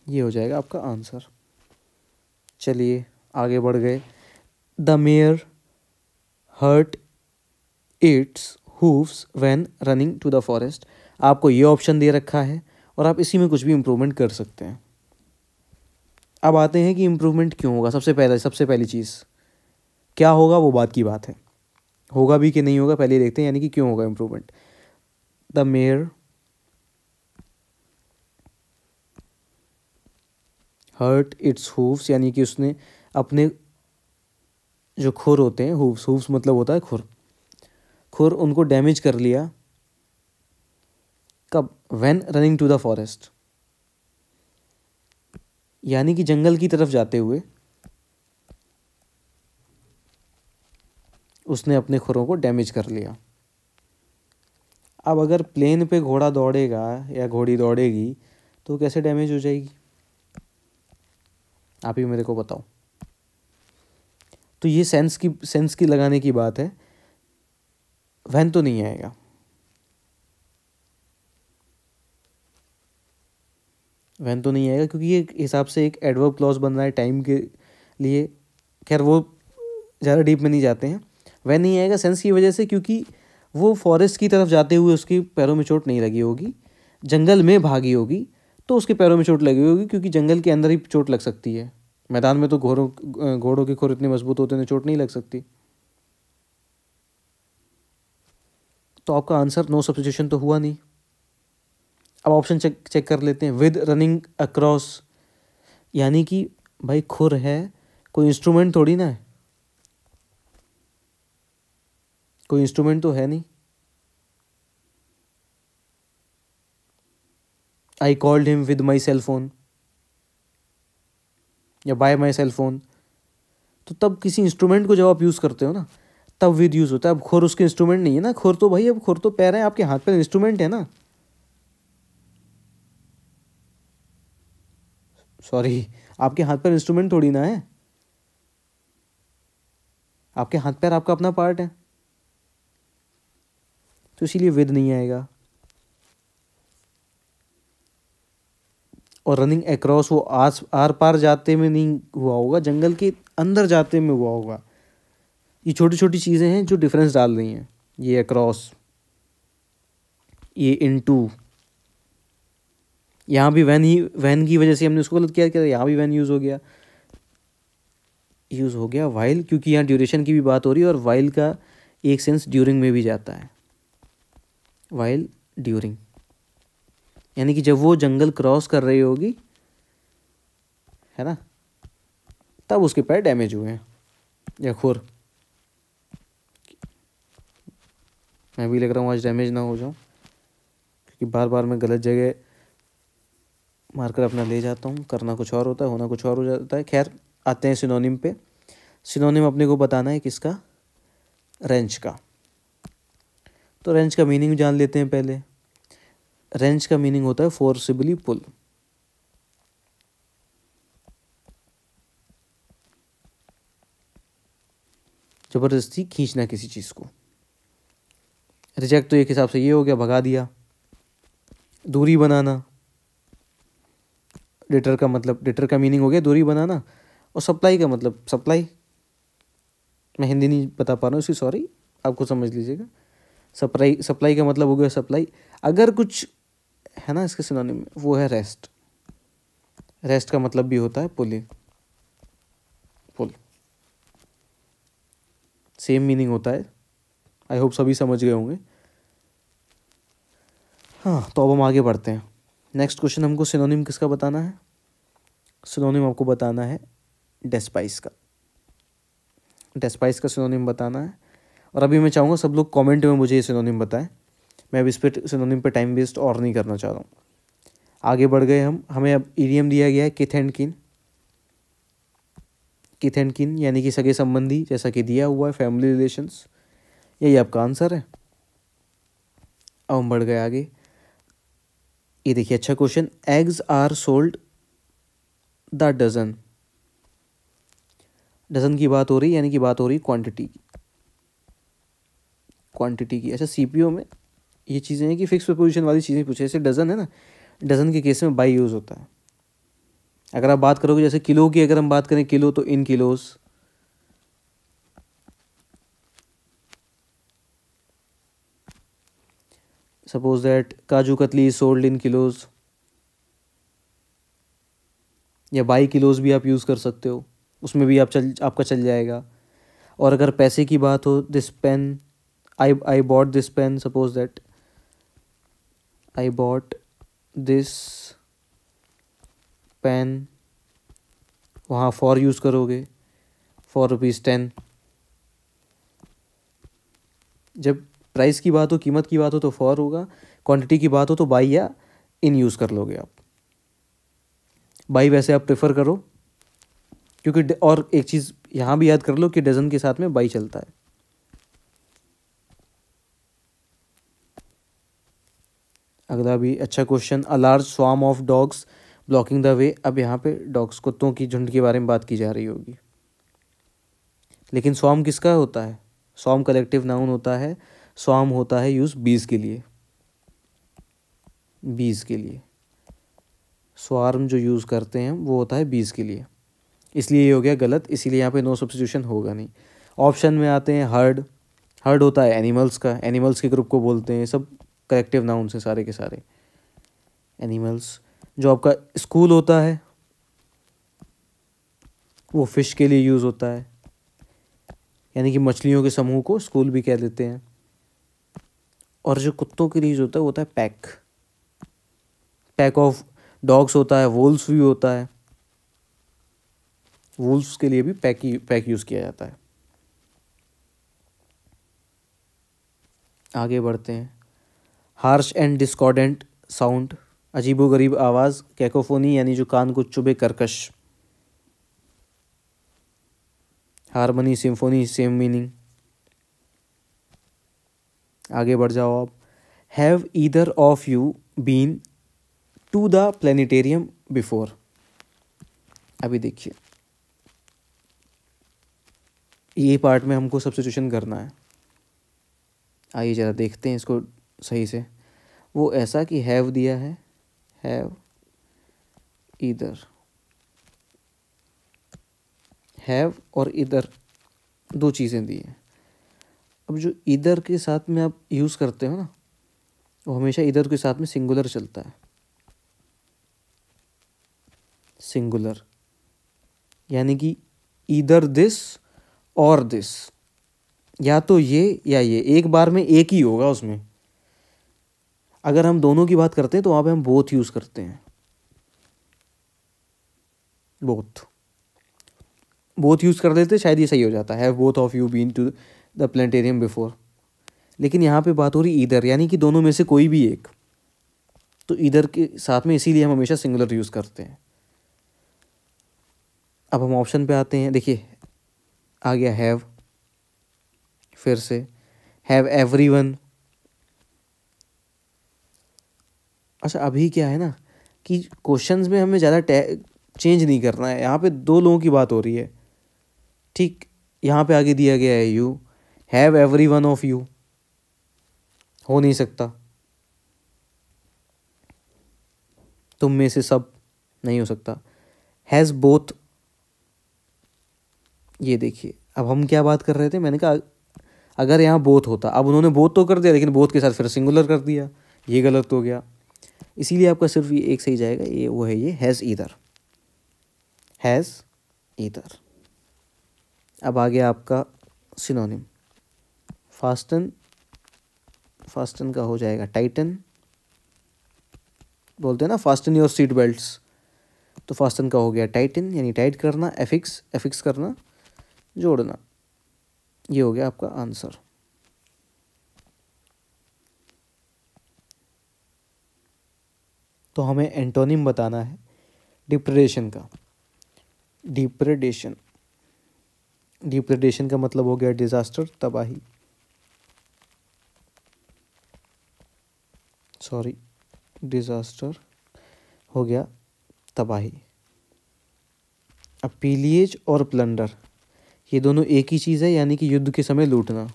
ये हो जाएगा आपका आंसर चलिए आगे बढ़ गए the mare hurt its hoofs when running to the forest आपको ये ऑप्शन दे रखा है और आप इसी में कुछ भी इम्प्रूवमेंट कर सकते हैं अब आते हैं कि इम्प्रूवमेंट क्यों होगा सबसे पहले सबसे पहली चीज़ क्या होगा वो बात की बात है होगा भी कि नहीं होगा पहले देखते हैं यानी कि क्यों होगा improvement the mare hurt its hoofs यानी कि उसने अपने जो खुर होते हैं हुफ्स हुफ्स मतलब होता है खुर खुर उनको डैमेज कर लिया कब when running to the forest यानी कि जंगल की तरफ जाते हुए उसने अपने खुरों को डैमेज कर लिया अब अगर प्लेन पे घोड़ा दौड़ेगा या घोड़ी दौड़ेगी तो कैसे डैमेज हो जाएगी आप ही मेरे को बताओ तो ये सेंस की सेंस की लगाने की बात है वहन तो नहीं आएगा वहन तो नहीं आएगा क्योंकि ये हिसाब से एक एडवर्ब क्लॉज बन रहा है टाइम के लिए खैर वो ज़्यादा डीप में नहीं जाते हैं वह नहीं आएगा सेंस की वजह से क्योंकि वो फॉरेस्ट की तरफ जाते हुए उसके पैरों में चोट नहीं लगी होगी जंगल में भागी होगी तो उसके पैरों में चोट लगी होगी क्योंकि जंगल के अंदर ही चोट लग सकती है मैदान में तो घोड़ों घोड़ों के खोर इतने मजबूत होते हैं चोट नहीं लग सकती तो आपका आंसर नो सब्सिट्यूशन तो हुआ नहीं अब ऑप्शन चेक चेक कर लेते हैं विद रनिंग अक्रॉस यानी कि भाई खुर है कोई इंस्ट्रूमेंट थोड़ी ना है कोई इंस्ट्रूमेंट तो है नहीं I called him with my cell phone या बाय माई सेल फोन तो तब किसी इंस्ट्रूमेंट को जब आप यूज़ करते हो ना तब विद यूज़ होता है अब खोर उसके इंस्ट्रूमेंट नहीं है ना खोर तो भाई अब खोर तो पैर है आपके हाथ पर इंस्ट्रूमेंट है ना सॉरी आपके हाथ पर इंस्ट्रूमेंट थोड़ी ना है आपके हाथ पैर आपका अपना पार्ट है तो इसीलिए विद नहीं आएगा और रनिंग अक्रॉस वो आस आर पार जाते में नहीं हुआ होगा जंगल के अंदर जाते में हुआ होगा ये छोटी छोटी चीज़ें हैं जो डिफरेंस डाल रही हैं ये अक्रॉस ये इन टू यहाँ भी वैन ही वैन की वजह से हमने उसको गलत किया कि यहाँ भी वैन यूज़ हो गया यूज़ हो गया वाइल क्योंकि यहाँ ड्यूरेशन की भी बात हो रही है और वाइल का एक सेंस ड्यूरिंग में भी जाता है वाइल ड्यूरिंग यानी कि जब वो जंगल क्रॉस कर रही होगी है ना तब उसके पैर डैमेज हुए हैं या खुर मैं भी लग रहा हूँ आज डैमेज ना हो जाऊँ क्योंकि बार बार मैं गलत जगह मारकर अपना ले जाता हूँ करना कुछ और होता है होना कुछ और हो जाता है खैर आते हैं सिनोनिम पे सिनोनिम अपने को बताना है किसका रेंज का तो रेंज का मीनिंग जान लेते हैं पहले रेंज का मीनिंग होता है फोर्सिबली पुल ज़बरदस्ती खींचना किसी चीज़ को रिजेक्ट तो एक हिसाब से ये हो गया भगा दिया दूरी बनाना डिटर का मतलब डिटर का मीनिंग हो गया दूरी बनाना और सप्लाई का मतलब सप्लाई मैं हिंदी नहीं बता पा रहा हूँ इसकी सॉरी आपको समझ लीजिएगा सप्लाई सप्लाई का मतलब हो गया सप्लाई अगर कुछ है ना इसके सुनाने में वो है रेस्ट रेस्ट का मतलब भी होता है पुलिंग पुल सेम मीनिंग होता है आई होप सभी समझ गए होंगे हाँ तो अब हम आगे बढ़ते हैं नेक्स्ट क्वेश्चन हमको सिनोनिम किसका बताना है सिनोनिम आपको बताना है डेस्पाइस का डेस्पाइस का सिनोनिम बताना है और अभी मैं चाहूँगा सब लोग कमेंट में मुझे ये सिनोनिम बताएं मैं अब इस पर सिनोनिम पे टाइम वेस्ट और नहीं करना चाह रहा हूँ आगे बढ़ गए हम हमें अब ईडीएम दिया गया है किथ एंड किन किथ एंड किन यानी कि सगे संबंधी जैसा कि दिया हुआ है फैमिली रिलेशंस यही आपका आंसर है अब हम बढ़ गए आगे ये देखिए अच्छा question eggs are sold the dozen dozen की बात हो रही यानी कि बात हो रही क्वांटिटी की क्वांटिटी की अच्छा सीपीओ में ये चीज़ें हैं कि फिक्स पोजीशन वाली चीज़ें पूछे जैसे डजन है ना डजन के केस में बाई यूज़ होता है अगर आप बात करोगे जैसे किलो की अगर हम बात करें किलो तो इन kilos suppose that kaju katli sold in kilos या बाई किलोज़ भी आप यूज़ कर सकते हो उसमें भी आप चल आपका चल जाएगा और अगर पैसे की बात हो this pen I I bought this pen suppose that I bought this pen वहाँ फॉर यूज़ करोगे फॉर रुपीज़ टेन जब प्राइस की बात हो कीमत की बात हो तो फॉर होगा क्वांटिटी की बात हो तो बाई या इन यूज़ कर लोगे आप बाई वैसे आप प्रेफर करो क्योंकि और एक चीज़ यहाँ भी याद कर लो कि डजन के साथ में बाई चलता है अगला भी अच्छा question a large swarm of dogs blocking the way अब यहाँ पे डॉग्स कुत्तों की झुंड के बारे में बात की जा रही होगी लेकिन स्वाम किसका होता है स्वाम कलेक्टिव नाउन होता है स्वाम होता है यूज़ बीज के लिए बीज के लिए स्वार्म जो यूज़ करते हैं वो होता है बीज के लिए इसलिए ये हो गया गलत इसीलिए यहाँ पे नो सब्सिट्यूशन होगा नहीं ऑप्शन में आते हैं हर्ड हर्ड होता है एनिमल्स का एनिमल्स के ग्रुप को बोलते हैं सब करेक्टिव नाउन से सारे के सारे एनिमल्स जो आपका स्कूल होता है वो फिश के लिए यूज़ होता है यानी कि मछलियों के समूह को स्कूल भी कह देते हैं और जो कुत्तों के लिए जो होता है वो होता है पैक पैक ऑफ डॉग्स होता है वोल्स भी होता है वोल्स के लिए भी पैक पैक यूज़ किया जाता है आगे बढ़ते हैं हार्श एंड डिस्कॉर्डेंट साउंड अजीबोगरीब आवाज़ कैकोफोनी यानी जो कान को चुभे करकश हारमोनी सिम्फोनी सेम मीनिंग आगे बढ़ जाओ आप have either of you been to the planetarium before अभी देखिए ये पार्ट में हमको सब्सिट्यूशन करना है आइए ज़रा देखते हैं इसको सही से वो ऐसा कि हैव दिया है हैव इधर हैव और इधर दो चीज़ें दी हैं अब जो इधर के साथ में आप यूज़ करते हो ना वो हमेशा इधर के साथ में सिंगुलर चलता है सिंगुलर यानी कि इधर दिस और दिस या तो ये या ये एक बार में एक ही होगा उसमें अगर हम दोनों की बात करते हैं तो वहाँ पे हम बोथ यूज़ करते हैं बोथ बोथ यूज़ कर लेते शायद ये सही हो जाता है both of you been to the planetarium before लेकिन यहाँ पे बात हो रही इधर यानी कि दोनों में से कोई भी एक तो इधर के साथ में इसीलिए हम हमेशा सिंगुलर यूज़ करते हैं अब हम ऑप्शन पे आते हैं देखिए आ गया हैव फिर से हैव एवरी वन अच्छा अभी क्या है ना कि क्वेश्चंस में हमें ज़्यादा चेंज नहीं करना है यहाँ पे दो लोगों की बात हो रही है ठीक यहाँ पे आगे दिया गया है you have every one of you हो नहीं सकता तुम में से सब नहीं हो सकता हैज़ बोथ ये देखिए अब हम क्या बात कर रहे थे मैंने कहा अगर यहाँ बोथ होता अब उन्होंने बोथ तो कर दिया लेकिन बोथ के साथ फिर सिंगुलर कर दिया ये गलत हो गया इसीलिए आपका सिर्फ ये एक सही जाएगा ये वो है ये हैज़ ईदर हैज़ ईदर अब आ गया आपका सिनोनिम फास्टन फास्टन का हो जाएगा टाइटन बोलते हैं ना फास्टन योर सीट बेल्ट्स तो फास्टन का हो गया टाइटन यानी टाइट करना एफिक्स एफिक्स करना जोड़ना ये हो गया आपका आंसर तो हमें एंटोनिम बताना है डिप्रेडेशन का डिप्रेडेशन डिप्रेडेशन का मतलब हो गया डिज़ास्टर तबाही सॉरी डिज़ास्टर हो गया तबाही अब पीलिएज और प्लंडर ये दोनों एक ही चीज़ है यानी कि युद्ध के समय लूटना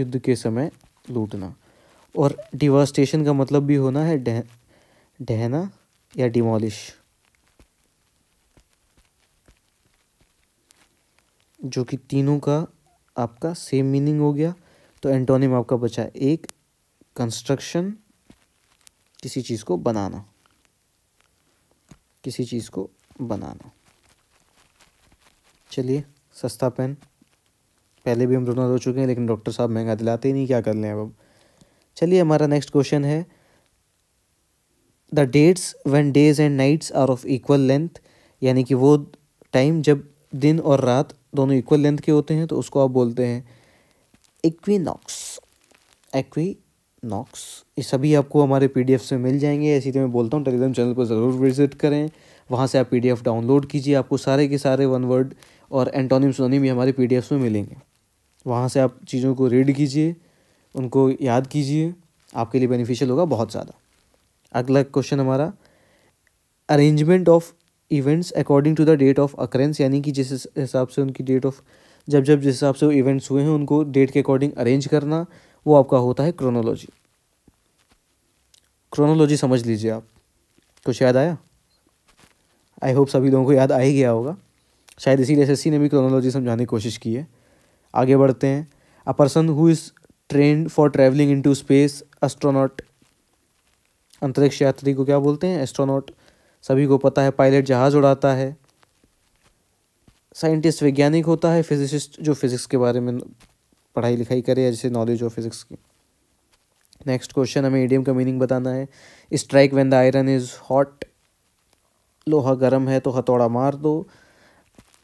युद्ध के समय लूटना और डिवास्टेशन का मतलब भी होना है ढहना डह, या डिमोलिश जो कि तीनों का आपका सेम मीनिंग हो गया तो एंटोनिम आपका बचा है एक कंस्ट्रक्शन किसी चीज़ को बनाना किसी चीज़ को बनाना चलिए सस्ता पेन पहले भी हम दोनों रो चुके हैं लेकिन डॉक्टर साहब महंगा दिलाते ही नहीं क्या कर लें अब चलिए हमारा नेक्स्ट क्वेश्चन है the dates one days and nights are of equal length यानी कि वो टाइम जब दिन और रात दोनों इक्वल लेंथ के होते हैं तो उसको आप बोलते हैं इक्विनॉक्स एक्विनॉक्स ये सभी आपको हमारे पी में मिल जाएंगे ऐसी तो मैं बोलता हूँ टेलीग्राम चैनल पर ज़रूर विजिट करें वहाँ से आप पी डाउनलोड कीजिए आपको सारे के सारे वन वर्ड और एंटोनिम सोनिम ये हमारे पी में मिलेंगे वहाँ से आप चीज़ों को रीड कीजिए उनको याद कीजिए आपके लिए बेनिफिशियल होगा बहुत ज़्यादा अगला क्वेश्चन हमारा arrangement of events according to the date of occurrence यानी कि जिस हिसाब से उनकी डेट ऑफ जब जब जिस हिसाब से वो इवेंट्स हुए हैं उनको डेट के अकॉर्डिंग अरेंज करना वो आपका होता है क्रोनोलॉजी क्रोनोलॉजी समझ लीजिए आप कुछ याद आया आई होप सभी लोगों को याद आ ही गया होगा शायद इसीलिए एस ने भी क्रोनोलॉजी समझाने की कोशिश की है आगे बढ़ते हैं a person who is trained for travelling into space astronaut अंतरिक्ष यात्री को क्या बोलते हैं एस्ट्रोनॉट सभी को पता है पायलट जहाज़ उड़ाता है साइंटिस्ट वैज्ञानिक होता है फिजिसिस्ट जो फिज़िक्स के बारे में पढ़ाई लिखाई करे या जैसे नॉलेज हो फिज़िक्स की नेक्स्ट क्वेश्चन हमें ईडियम का मीनिंग बताना है strike when the iron is hot लोहा गर्म है तो हथौड़ा मार दो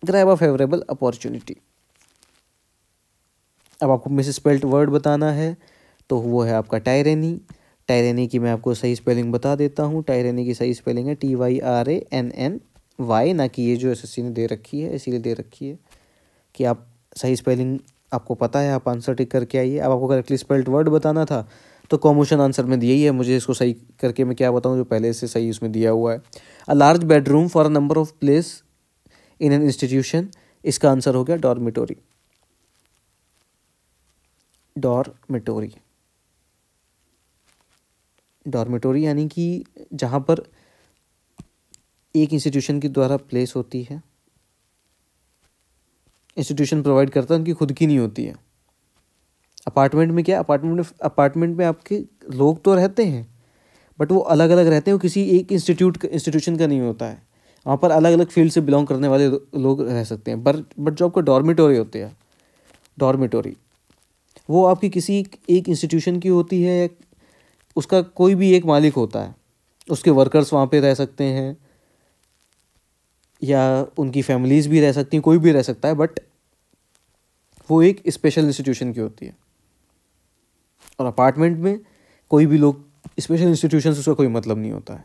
ग्रैब अ फेवरेबल अपॉर्चुनिटी अब आपको मिस स्पेल्ट वर्ड बताना है तो वो है आपका टायरेनी टायरेनी की मैं आपको सही स्पेलिंग बता देता हूँ टायरेनी की सही स्पेलिंग है T Y R A N N Y ना कि ये जो एस ने दे रखी है इसीलिए दे रखी है कि आप सही स्पेलिंग आपको पता है आप आंसर टिक करके आइए अब आपको करेक्टली स्पेल्ड वर्ड बताना था तो कॉमोशन आंसर में दिया ही है मुझे इसको सही करके मैं क्या बताऊँ जो पहले से सही उसमें दिया हुआ है a large bedroom for a number of place in an institution इसका आंसर हो गया डॉर्मिटोरी डॉर्मिटोरी डॉर्मेटोरी यानी कि जहाँ पर एक इंस्टीट्यूशन के द्वारा प्लेस होती है इंस्टीट्यूशन प्रोवाइड करता है उनकी खुद की नहीं होती है अपार्टमेंट में क्या अपार्टमेंट में अपार्टमेंट में आपके लोग तो रहते हैं बट वो अलग अलग रहते हैं वो किसी एक इंस्टीट्यूट इंस्टीट्यूशन का नहीं होता है वहाँ पर अलग अलग फील्ड से बिलोंग करने वाले लोग रह सकते हैं बट बट जो आपका डॉर्मेटोरी होती है डॉर्मेटोरी वो आपकी किसी एक इंस्टीट्यूशन की होती है उसका कोई भी एक मालिक होता है उसके वर्कर्स वहाँ पे रह सकते हैं या उनकी फैमिलीज़ भी रह सकती हैं कोई भी रह सकता है बट वो एक स्पेशल इंस्टीट्यूशन की होती है और अपार्टमेंट में कोई भी लोग स्पेशल इंस्टीट्यूशन से उसका कोई मतलब नहीं होता है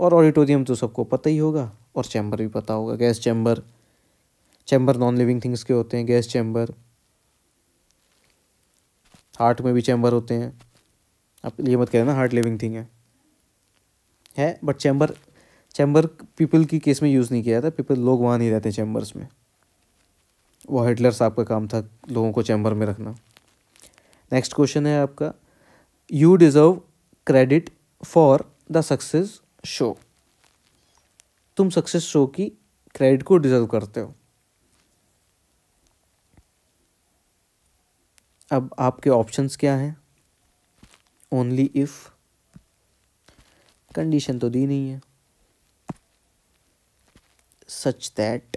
और ऑडिटोरियम तो सबको पता ही होगा और चैम्बर भी पता होगा gas chamber chamber non living things के होते हैं गैस चैम्बर हार्ट में भी चैम्बर होते हैं आप ये मत ना हार्ट लिविंग थिंग है है बट चैम्बर चैम्बर पीपल की केस में यूज़ नहीं किया था पीपल लोग वहाँ नहीं रहते चैम्बर्स में वो हिटलर साहब का काम था लोगों को चैम्बर में रखना नेक्स्ट क्वेश्चन है आपका you deserve credit for the success show तुम सक्सेस शो की क्रेडिट को डिज़र्व करते हो अब आपके ऑप्शंस क्या हैं ओनली इफ़ कंडीशन तो दी नहीं है सच दैट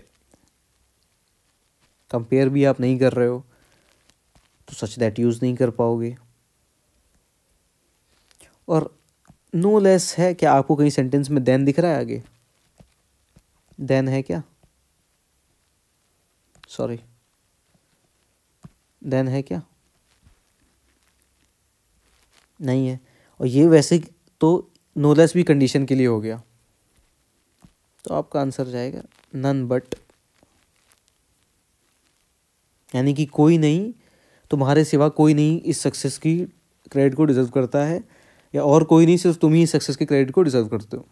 कंपेयर भी आप नहीं कर रहे हो तो सच दैट यूज़ नहीं कर पाओगे और नो no लेस है क्या आपको कहीं सेंटेंस में देन दिख रहा है आगे देन है क्या सॉरी देन है क्या नहीं है और ये वैसे तो नोलेस भी कंडीशन के लिए हो गया तो आपका आंसर जाएगा नन बट यानी कि कोई नहीं तुम्हारे सिवा कोई नहीं इस सक्सेस की क्रेडिट को डिज़र्व करता है या और कोई नहीं सिर्फ तुम ही सक्सेस के क्रेडिट को डिज़र्व करते हो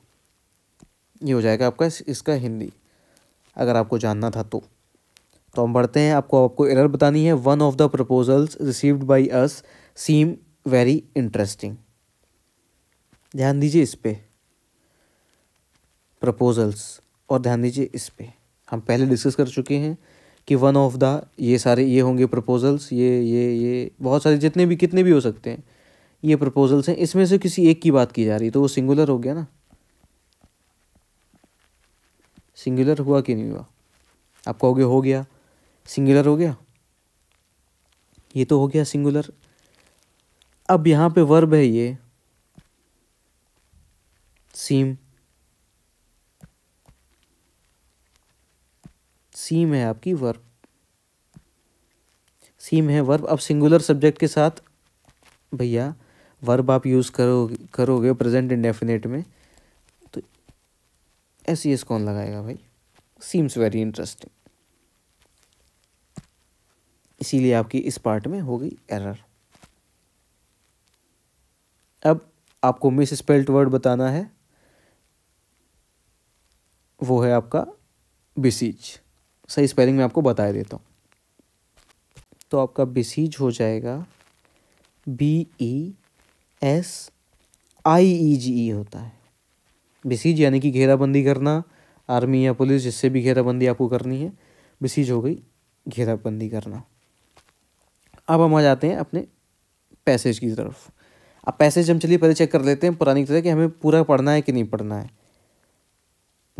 ये हो जाएगा आपका इसका हिंदी अगर आपको जानना था तो तो हम बढ़ते हैं आपको आपको एरर बतानी है one of the proposals received by us seem very interesting ध्यान दीजिए इस पर प्रपोजल्स और ध्यान दीजिए इस पर हम पहले डिस्कस कर चुके हैं कि वन ऑफ द ये सारे ये होंगे प्रपोजल्स ये ये ये बहुत सारे जितने भी कितने भी हो सकते हैं ये प्रपोजल्स हैं इसमें से किसी एक की बात की जा रही है तो वो सिंगुलर हो गया ना सिंगुलर हुआ कि नहीं हुआ आप कहोगे हो गया सिंगुलर हो गया ये तो हो गया सिंगुलर अब यहां पे वर्ब है ये सीम सीम है आपकी वर्ब सीम है वर्ब अब सिंगुलर सब्जेक्ट के साथ भैया वर्ब आप यूज़ करो करोगे प्रेजेंट इंडेफिनेट में तो ऐसी एस कौन लगाएगा भाई सीम्स वेरी इंटरेस्टिंग इसीलिए आपकी इस पार्ट में हो गई एरर अब आपको मिस स्पेल्ट वर्ड बताना है वो है आपका बिसीज सही स्पेलिंग में आपको बता देता हूँ तो आपका बिसीज हो जाएगा बी ई एस आई ई जी ई होता है बिसीज यानी कि घेराबंदी करना आर्मी या पुलिस जिससे भी घेराबंदी आपको करनी है बिसीज हो गई घेराबंदी करना अब हम आ जाते हैं अपने पैसेज की तरफ अब पैसेज हम चलिए पहले चेक कर लेते हैं पुरानी तरह कि हमें पूरा पढ़ना है कि नहीं पढ़ना है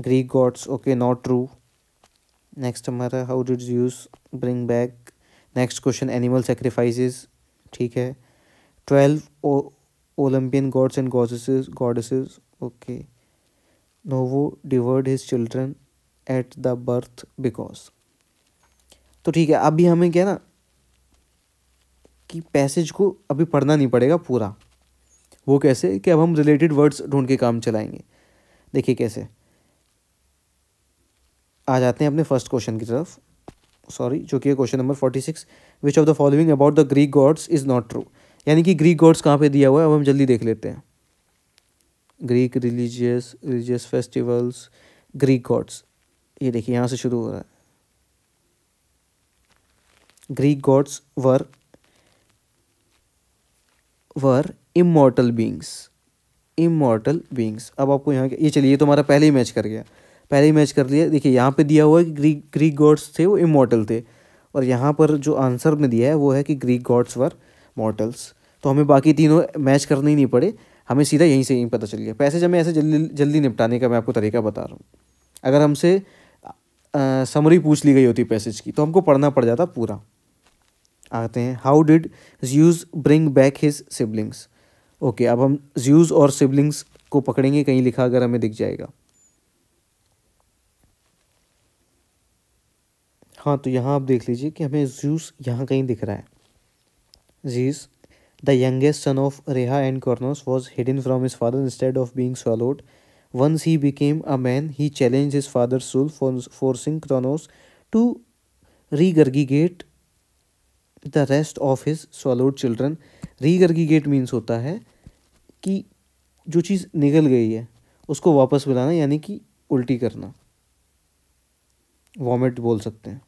Greek gods okay not true next हमारा how did Zeus bring back next question animal sacrifices ठीक है twelve Olympian gods and gods gods okay नोवो devoured his children at the birth because तो ठीक है अभी हमें क्या ना कि पैसेज को अभी पढ़ना नहीं पड़ेगा पूरा वो कैसे कि अब हम रिलेटेड वर्ड्स ढूंढ के काम चलाएंगे देखिए कैसे आ जाते हैं अपने फर्स्ट क्वेश्चन की तरफ सॉरी जो कि question number forty six which of the following about the Greek gods is not true यानी कि ग्रीक गॉड्स कहाँ पे दिया हुआ है अब हम जल्दी देख लेते हैं Greek religious religious festivals Greek gods ये देखिए यहाँ से शुरू हो रहा है Greek gods were were immortal beings immortal beings अब आपको यहाँ ये चलिए तो हमारा पहले ही मैच कर गया पहले ही मैच कर लिया देखिए यहाँ पे दिया हुआ है कि ग्रीक ग्रीक गॉड्स थे वो इमोटल थे और यहाँ पर जो आंसर में दिया है वो है कि ग्रीक गॉड्स वर मॉटल्स तो हमें बाकी तीनों मैच करने ही नहीं पड़े हमें सीधा यहीं से यहीं पता चल गया पैसेज हमें ऐसे जल्दी जल्दी निपटाने का मैं आपको तरीका बता रहा हूँ अगर हमसे समरी पूछ ली गई होती पैसेज की तो हमको पढ़ना पड़ जाता पूरा आते हैं how did Zeus bring back his siblings okay अब हम ज्यूज और सिबलिंग्स को पकड़ेंगे कहीं लिखा अगर हमें दिख जाएगा हाँ तो यहाँ आप देख लीजिए कि हमें ज्यूस यहाँ कहीं दिख रहा है Zeus the youngest son of Rhea and Cronus was hidden from his father instead of being swallowed once he became a man he challenged his father सुल forcing Cronus to regurgitate the rest of his swallowed children regurgitate means होता है कि जो चीज़ निकल गई है उसको वापस बुलाना यानी कि उल्टी करना वॉमिट बोल सकते हैं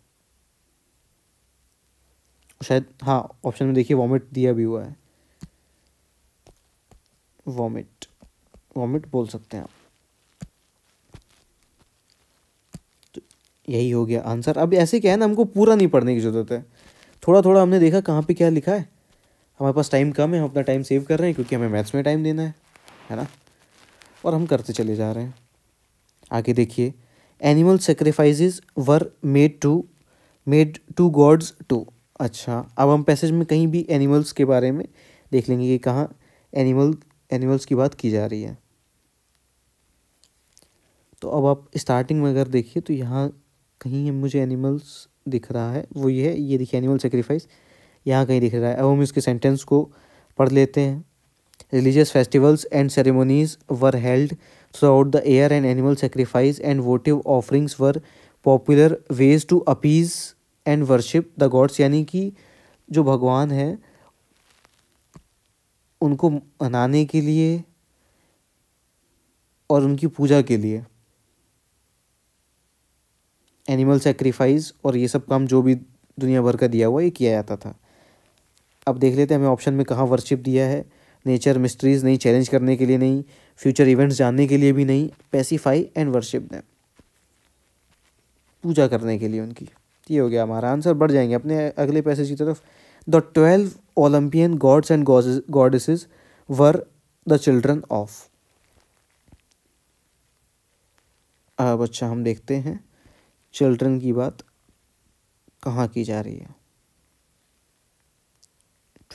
शायद हाँ ऑप्शन में देखिए वॉमिट दिया भी हुआ है वॉमिट वॉमिट बोल सकते हैं आप तो यही हो गया आंसर अब ऐसे क्या है ना हमको पूरा नहीं पढ़ने की ज़रूरत है थोड़ा थोड़ा हमने देखा कहाँ पे क्या लिखा है हमारे पास टाइम कम है हम अपना टाइम सेव कर रहे हैं क्योंकि हमें मैथ्स में टाइम देना है है ना और हम करते चले जा रहे हैं आगे देखिए animal sacrifice were made to made to gods to अच्छा अब हम पैसेज में कहीं भी एनिमल्स के बारे में देख लेंगे कि कहाँ एनिमल एनिमल्स की बात की जा रही है तो अब आप स्टार्टिंग में अगर देखिए तो यहाँ कहीं मुझे एनिमल्स दिख रहा है वो ये है ये देखिए एनिमल सेक्रीफाइस यहाँ कहीं दिख रहा है अब हम इसके सेंटेंस को पढ़ लेते हैं religious festivals and ceremonies were held throughout the year and animal sacrifice and votive offerings were popular ways to appease and worship the gods यानी कि जो भगवान हैं उनको मनाने के लिए और उनकी पूजा के लिए एनिमल सेक्रीफाइस और ये सब काम जो भी दुनिया भर का दिया हुआ ये किया जाता था अब देख लेते हैं हमें ऑप्शन में कहाँ वर्शिप दिया है नेचर मिस्ट्रीज़ नहीं चैलेंज करने के लिए नहीं फ्यूचर इवेंट्स जानने के लिए भी नहीं पेसीफाई एंड वर्शिप दें पूजा करने के लिए उनकी ये हो गया हमारा आंसर बढ़ जाएंगे अपने अगले पैसेज की तरफ the twelve Olympian gods and goddesses were the children of अब अच्छा हम देखते हैं चिल्ड्रन की बात कहाँ की जा रही है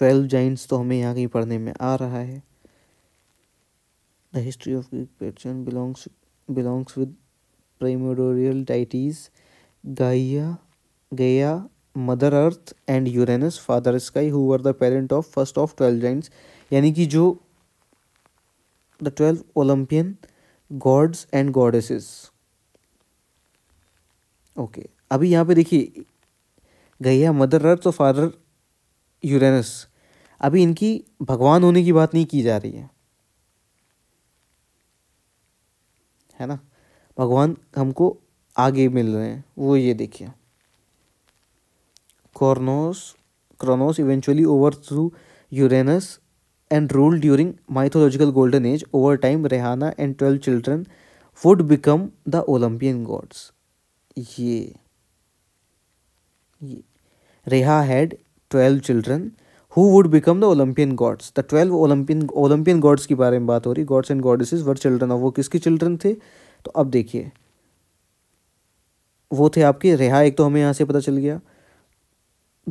ट्वेल्व जाइंट्स तो हमें यहाँ कहीं पढ़ने में आ रहा है the history of Greek pantheon belongs belongs with primordial deities Gaia Gaia mother earth and Uranus father sky who were the parent of first of twelve giants यानी कि जो the twelve Olympian gods and goddesses okay अभी यहाँ पे देखिए गैया mother earth और father Uranus अभी इनकी भगवान होने की बात नहीं की जा रही है है ना भगवान हमको आगे मिल रहे हैं वो ये देखिए Cronus Cronus eventually overthrew Uranus and rule during mythological golden age over time Rhea and and twelve children would become the Olympian gods ये Rhea had twelve children who would become the Olympian gods the twelve Olympian Olympian gods के बारे में बात हो रही gods and goddesses were children of वो किसके children थे तो अब देखिए वो थे आपके रिहा एक तो हमें यहाँ से पता चल गया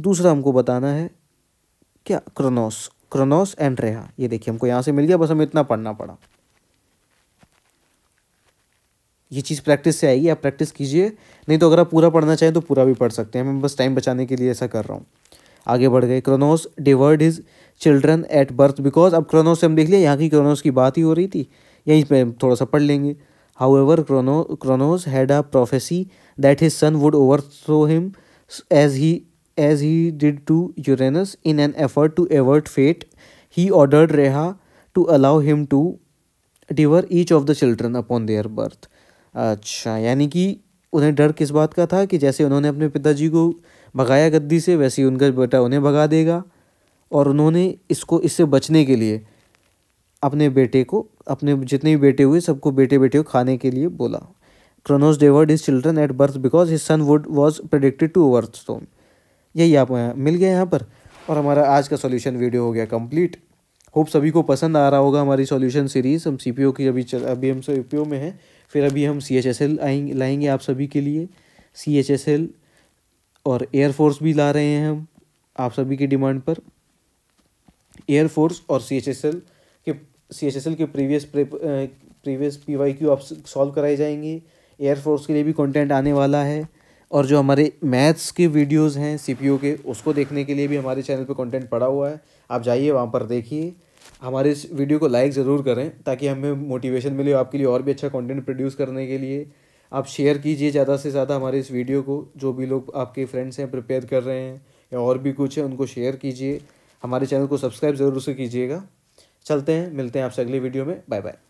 दूसरा हमको बताना है क्या क्रोनोस क्रोनोस एंड रेहा ये देखिए हमको यहाँ से मिल गया बस हमें इतना पढ़ना पड़ा ये चीज़ प्रैक्टिस से आएगी आप प्रैक्टिस कीजिए नहीं तो अगर आप पूरा पढ़ना चाहें तो पूरा भी पढ़ सकते हैं मैं बस टाइम बचाने के लिए ऐसा कर रहा हूँ आगे बढ़ गए Cronus devoured his children at birth because अब क्रोनोस से हम देख लिया यहाँ की क्रोनोस की बात ही हो रही थी यहीं पर थोड़ा सा पढ़ लेंगे however Cronus Cronus had a prophecy that his son would overthrow him as he as he did to Uranus in an effort to avert fate he ordered Rhea to allow him to devour each of the children upon their birth अच्छा यानी कि उन्हें डर किस बात का था कि जैसे उन्होंने अपने पिताजी को भगाया गद्दी से वैसे ही उनका बेटा उन्हें भगा देगा और उन्होंने इसको इससे बचने के लिए अपने बेटे को अपने जितने भी बेटे हुए सबको बेटे बेटे को खाने के लिए बोला Cronos devoured his children at birth because his son would was predicted to worth storm यही आप मिल गया यहाँ पर और हमारा आज का सॉल्यूशन वीडियो हो गया कंप्लीट होप सभी को पसंद आ रहा होगा हमारी सॉल्यूशन सीरीज़ हम सी की अभी चल अभी हम सी में हैं फिर अभी हम सी एच एस एल आएंगे लाएंगे आप सभी के लिए सी एच एस एल और एयरफोर्स भी ला रहे हैं हम आप सभी की डिमांड पर एयरफोर्स और सी एच एस एल के सी एच एस एल के previous previous P Y Q आप सॉल्व कराए जाएंगे एयरफोर्स के लिए भी कंटेंट आने वाला है और जो हमारे मैथ्स के वीडियोस हैं सी पी के उसको देखने के लिए भी हमारे चैनल पे कंटेंट पड़ा हुआ है आप जाइए वहाँ पर देखिए हमारे इस वीडियो को लाइक ज़रूर करें ताकि हमें मोटिवेशन मिले आपके लिए और भी अच्छा कंटेंट प्रोड्यूस करने के लिए आप शेयर कीजिए ज़्यादा से ज़्यादा हमारे इस वीडियो को जो भी लोग आपके फ्रेंड्स हैं प्रिपेयर कर रहे हैं या और भी कुछ है उनको शेयर कीजिए हमारे चैनल को सब्सक्राइब ज़रूर से कीजिएगा चलते हैं मिलते हैं आपसे अगले वीडियो में बाय बाय